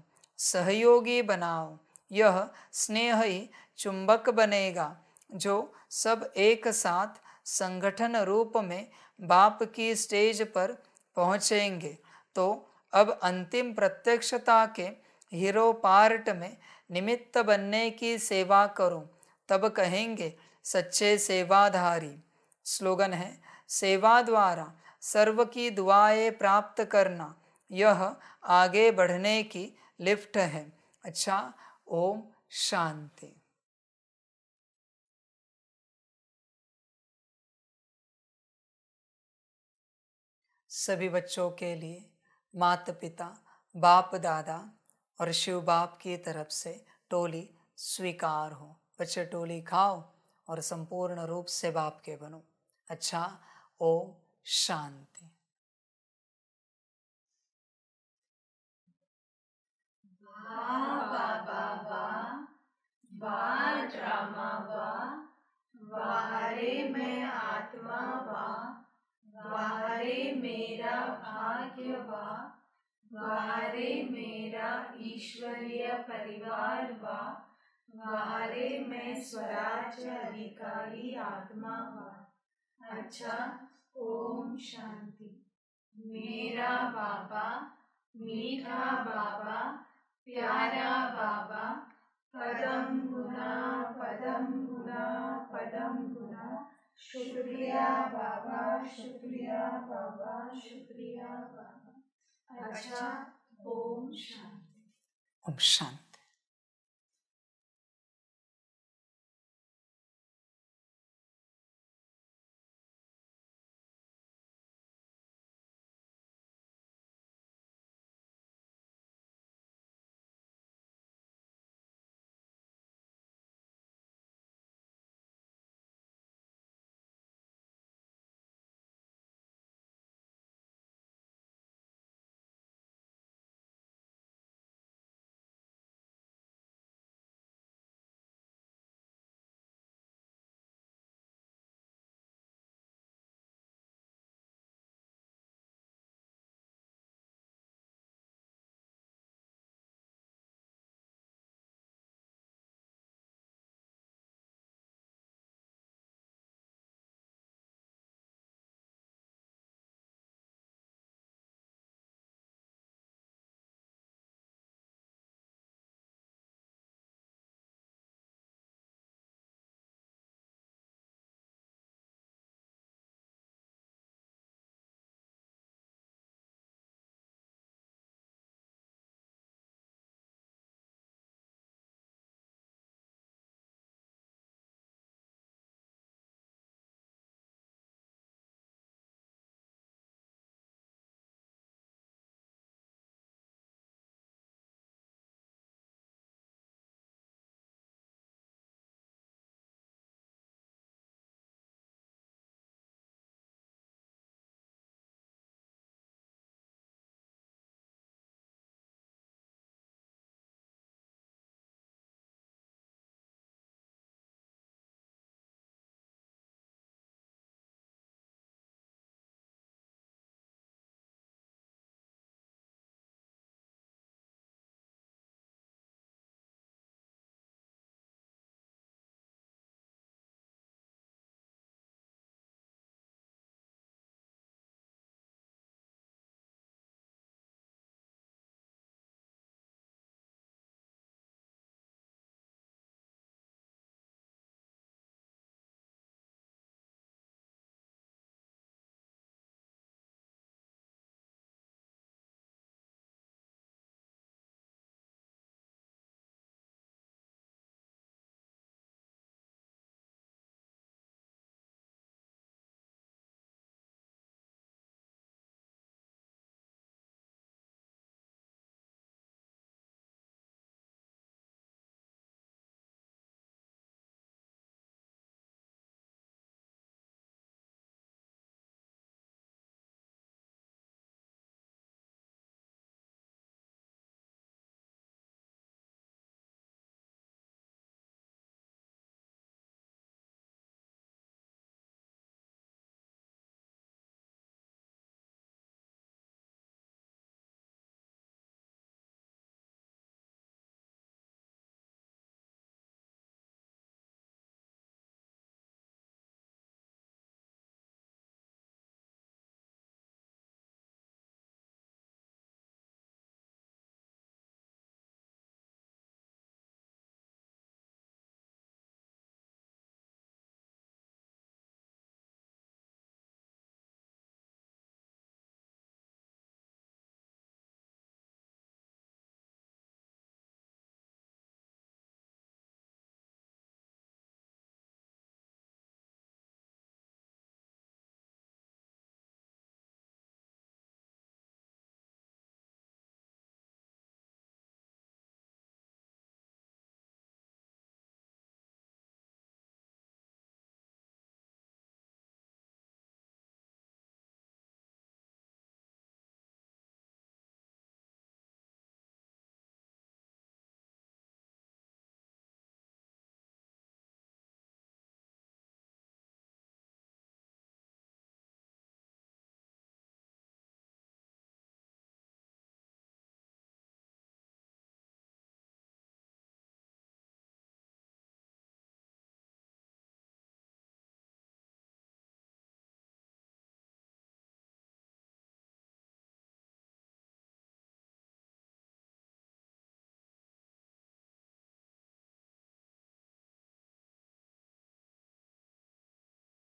सहयोगी बनाओ यह स्नेह ही चुंबक बनेगा जो सब एक साथ संगठन रूप में बाप की स्टेज पर पहुँचेंगे तो अब अंतिम प्रत्यक्षता के हीरो पार्ट में निमित्त बनने की सेवा करो तब कहेंगे सच्चे सेवाधारी स्लोगन है सेवा द्वारा सर्व की दुआएं प्राप्त करना यह आगे बढ़ने की लिफ्ट है अच्छा ओम शांति सभी बच्चों के लिए माता पिता बाप दादा और शिव बाप की तरफ से टोली स्वीकार हो बच्चे टोली खाओ और संपूर्ण रूप से बाप के बनो अच्छा ओम शांति ड्रामा वा, वाहरे में आत्मा वा वारे मेरा भाग्य वा वारे मेरा ईश्वरीय परिवार वा वारे मैं स्वराज अधिकारी आत्मा वा अच्छा ओम शांति मेरा बाबा मीठा बाबा प्यारा बाबा पदम गुना पदम गुना पदम गुना, शुक्रिया बाबा शुक्रिया बाबा शुक्रिया बाबा अच्छा ओम शांति ओम शांति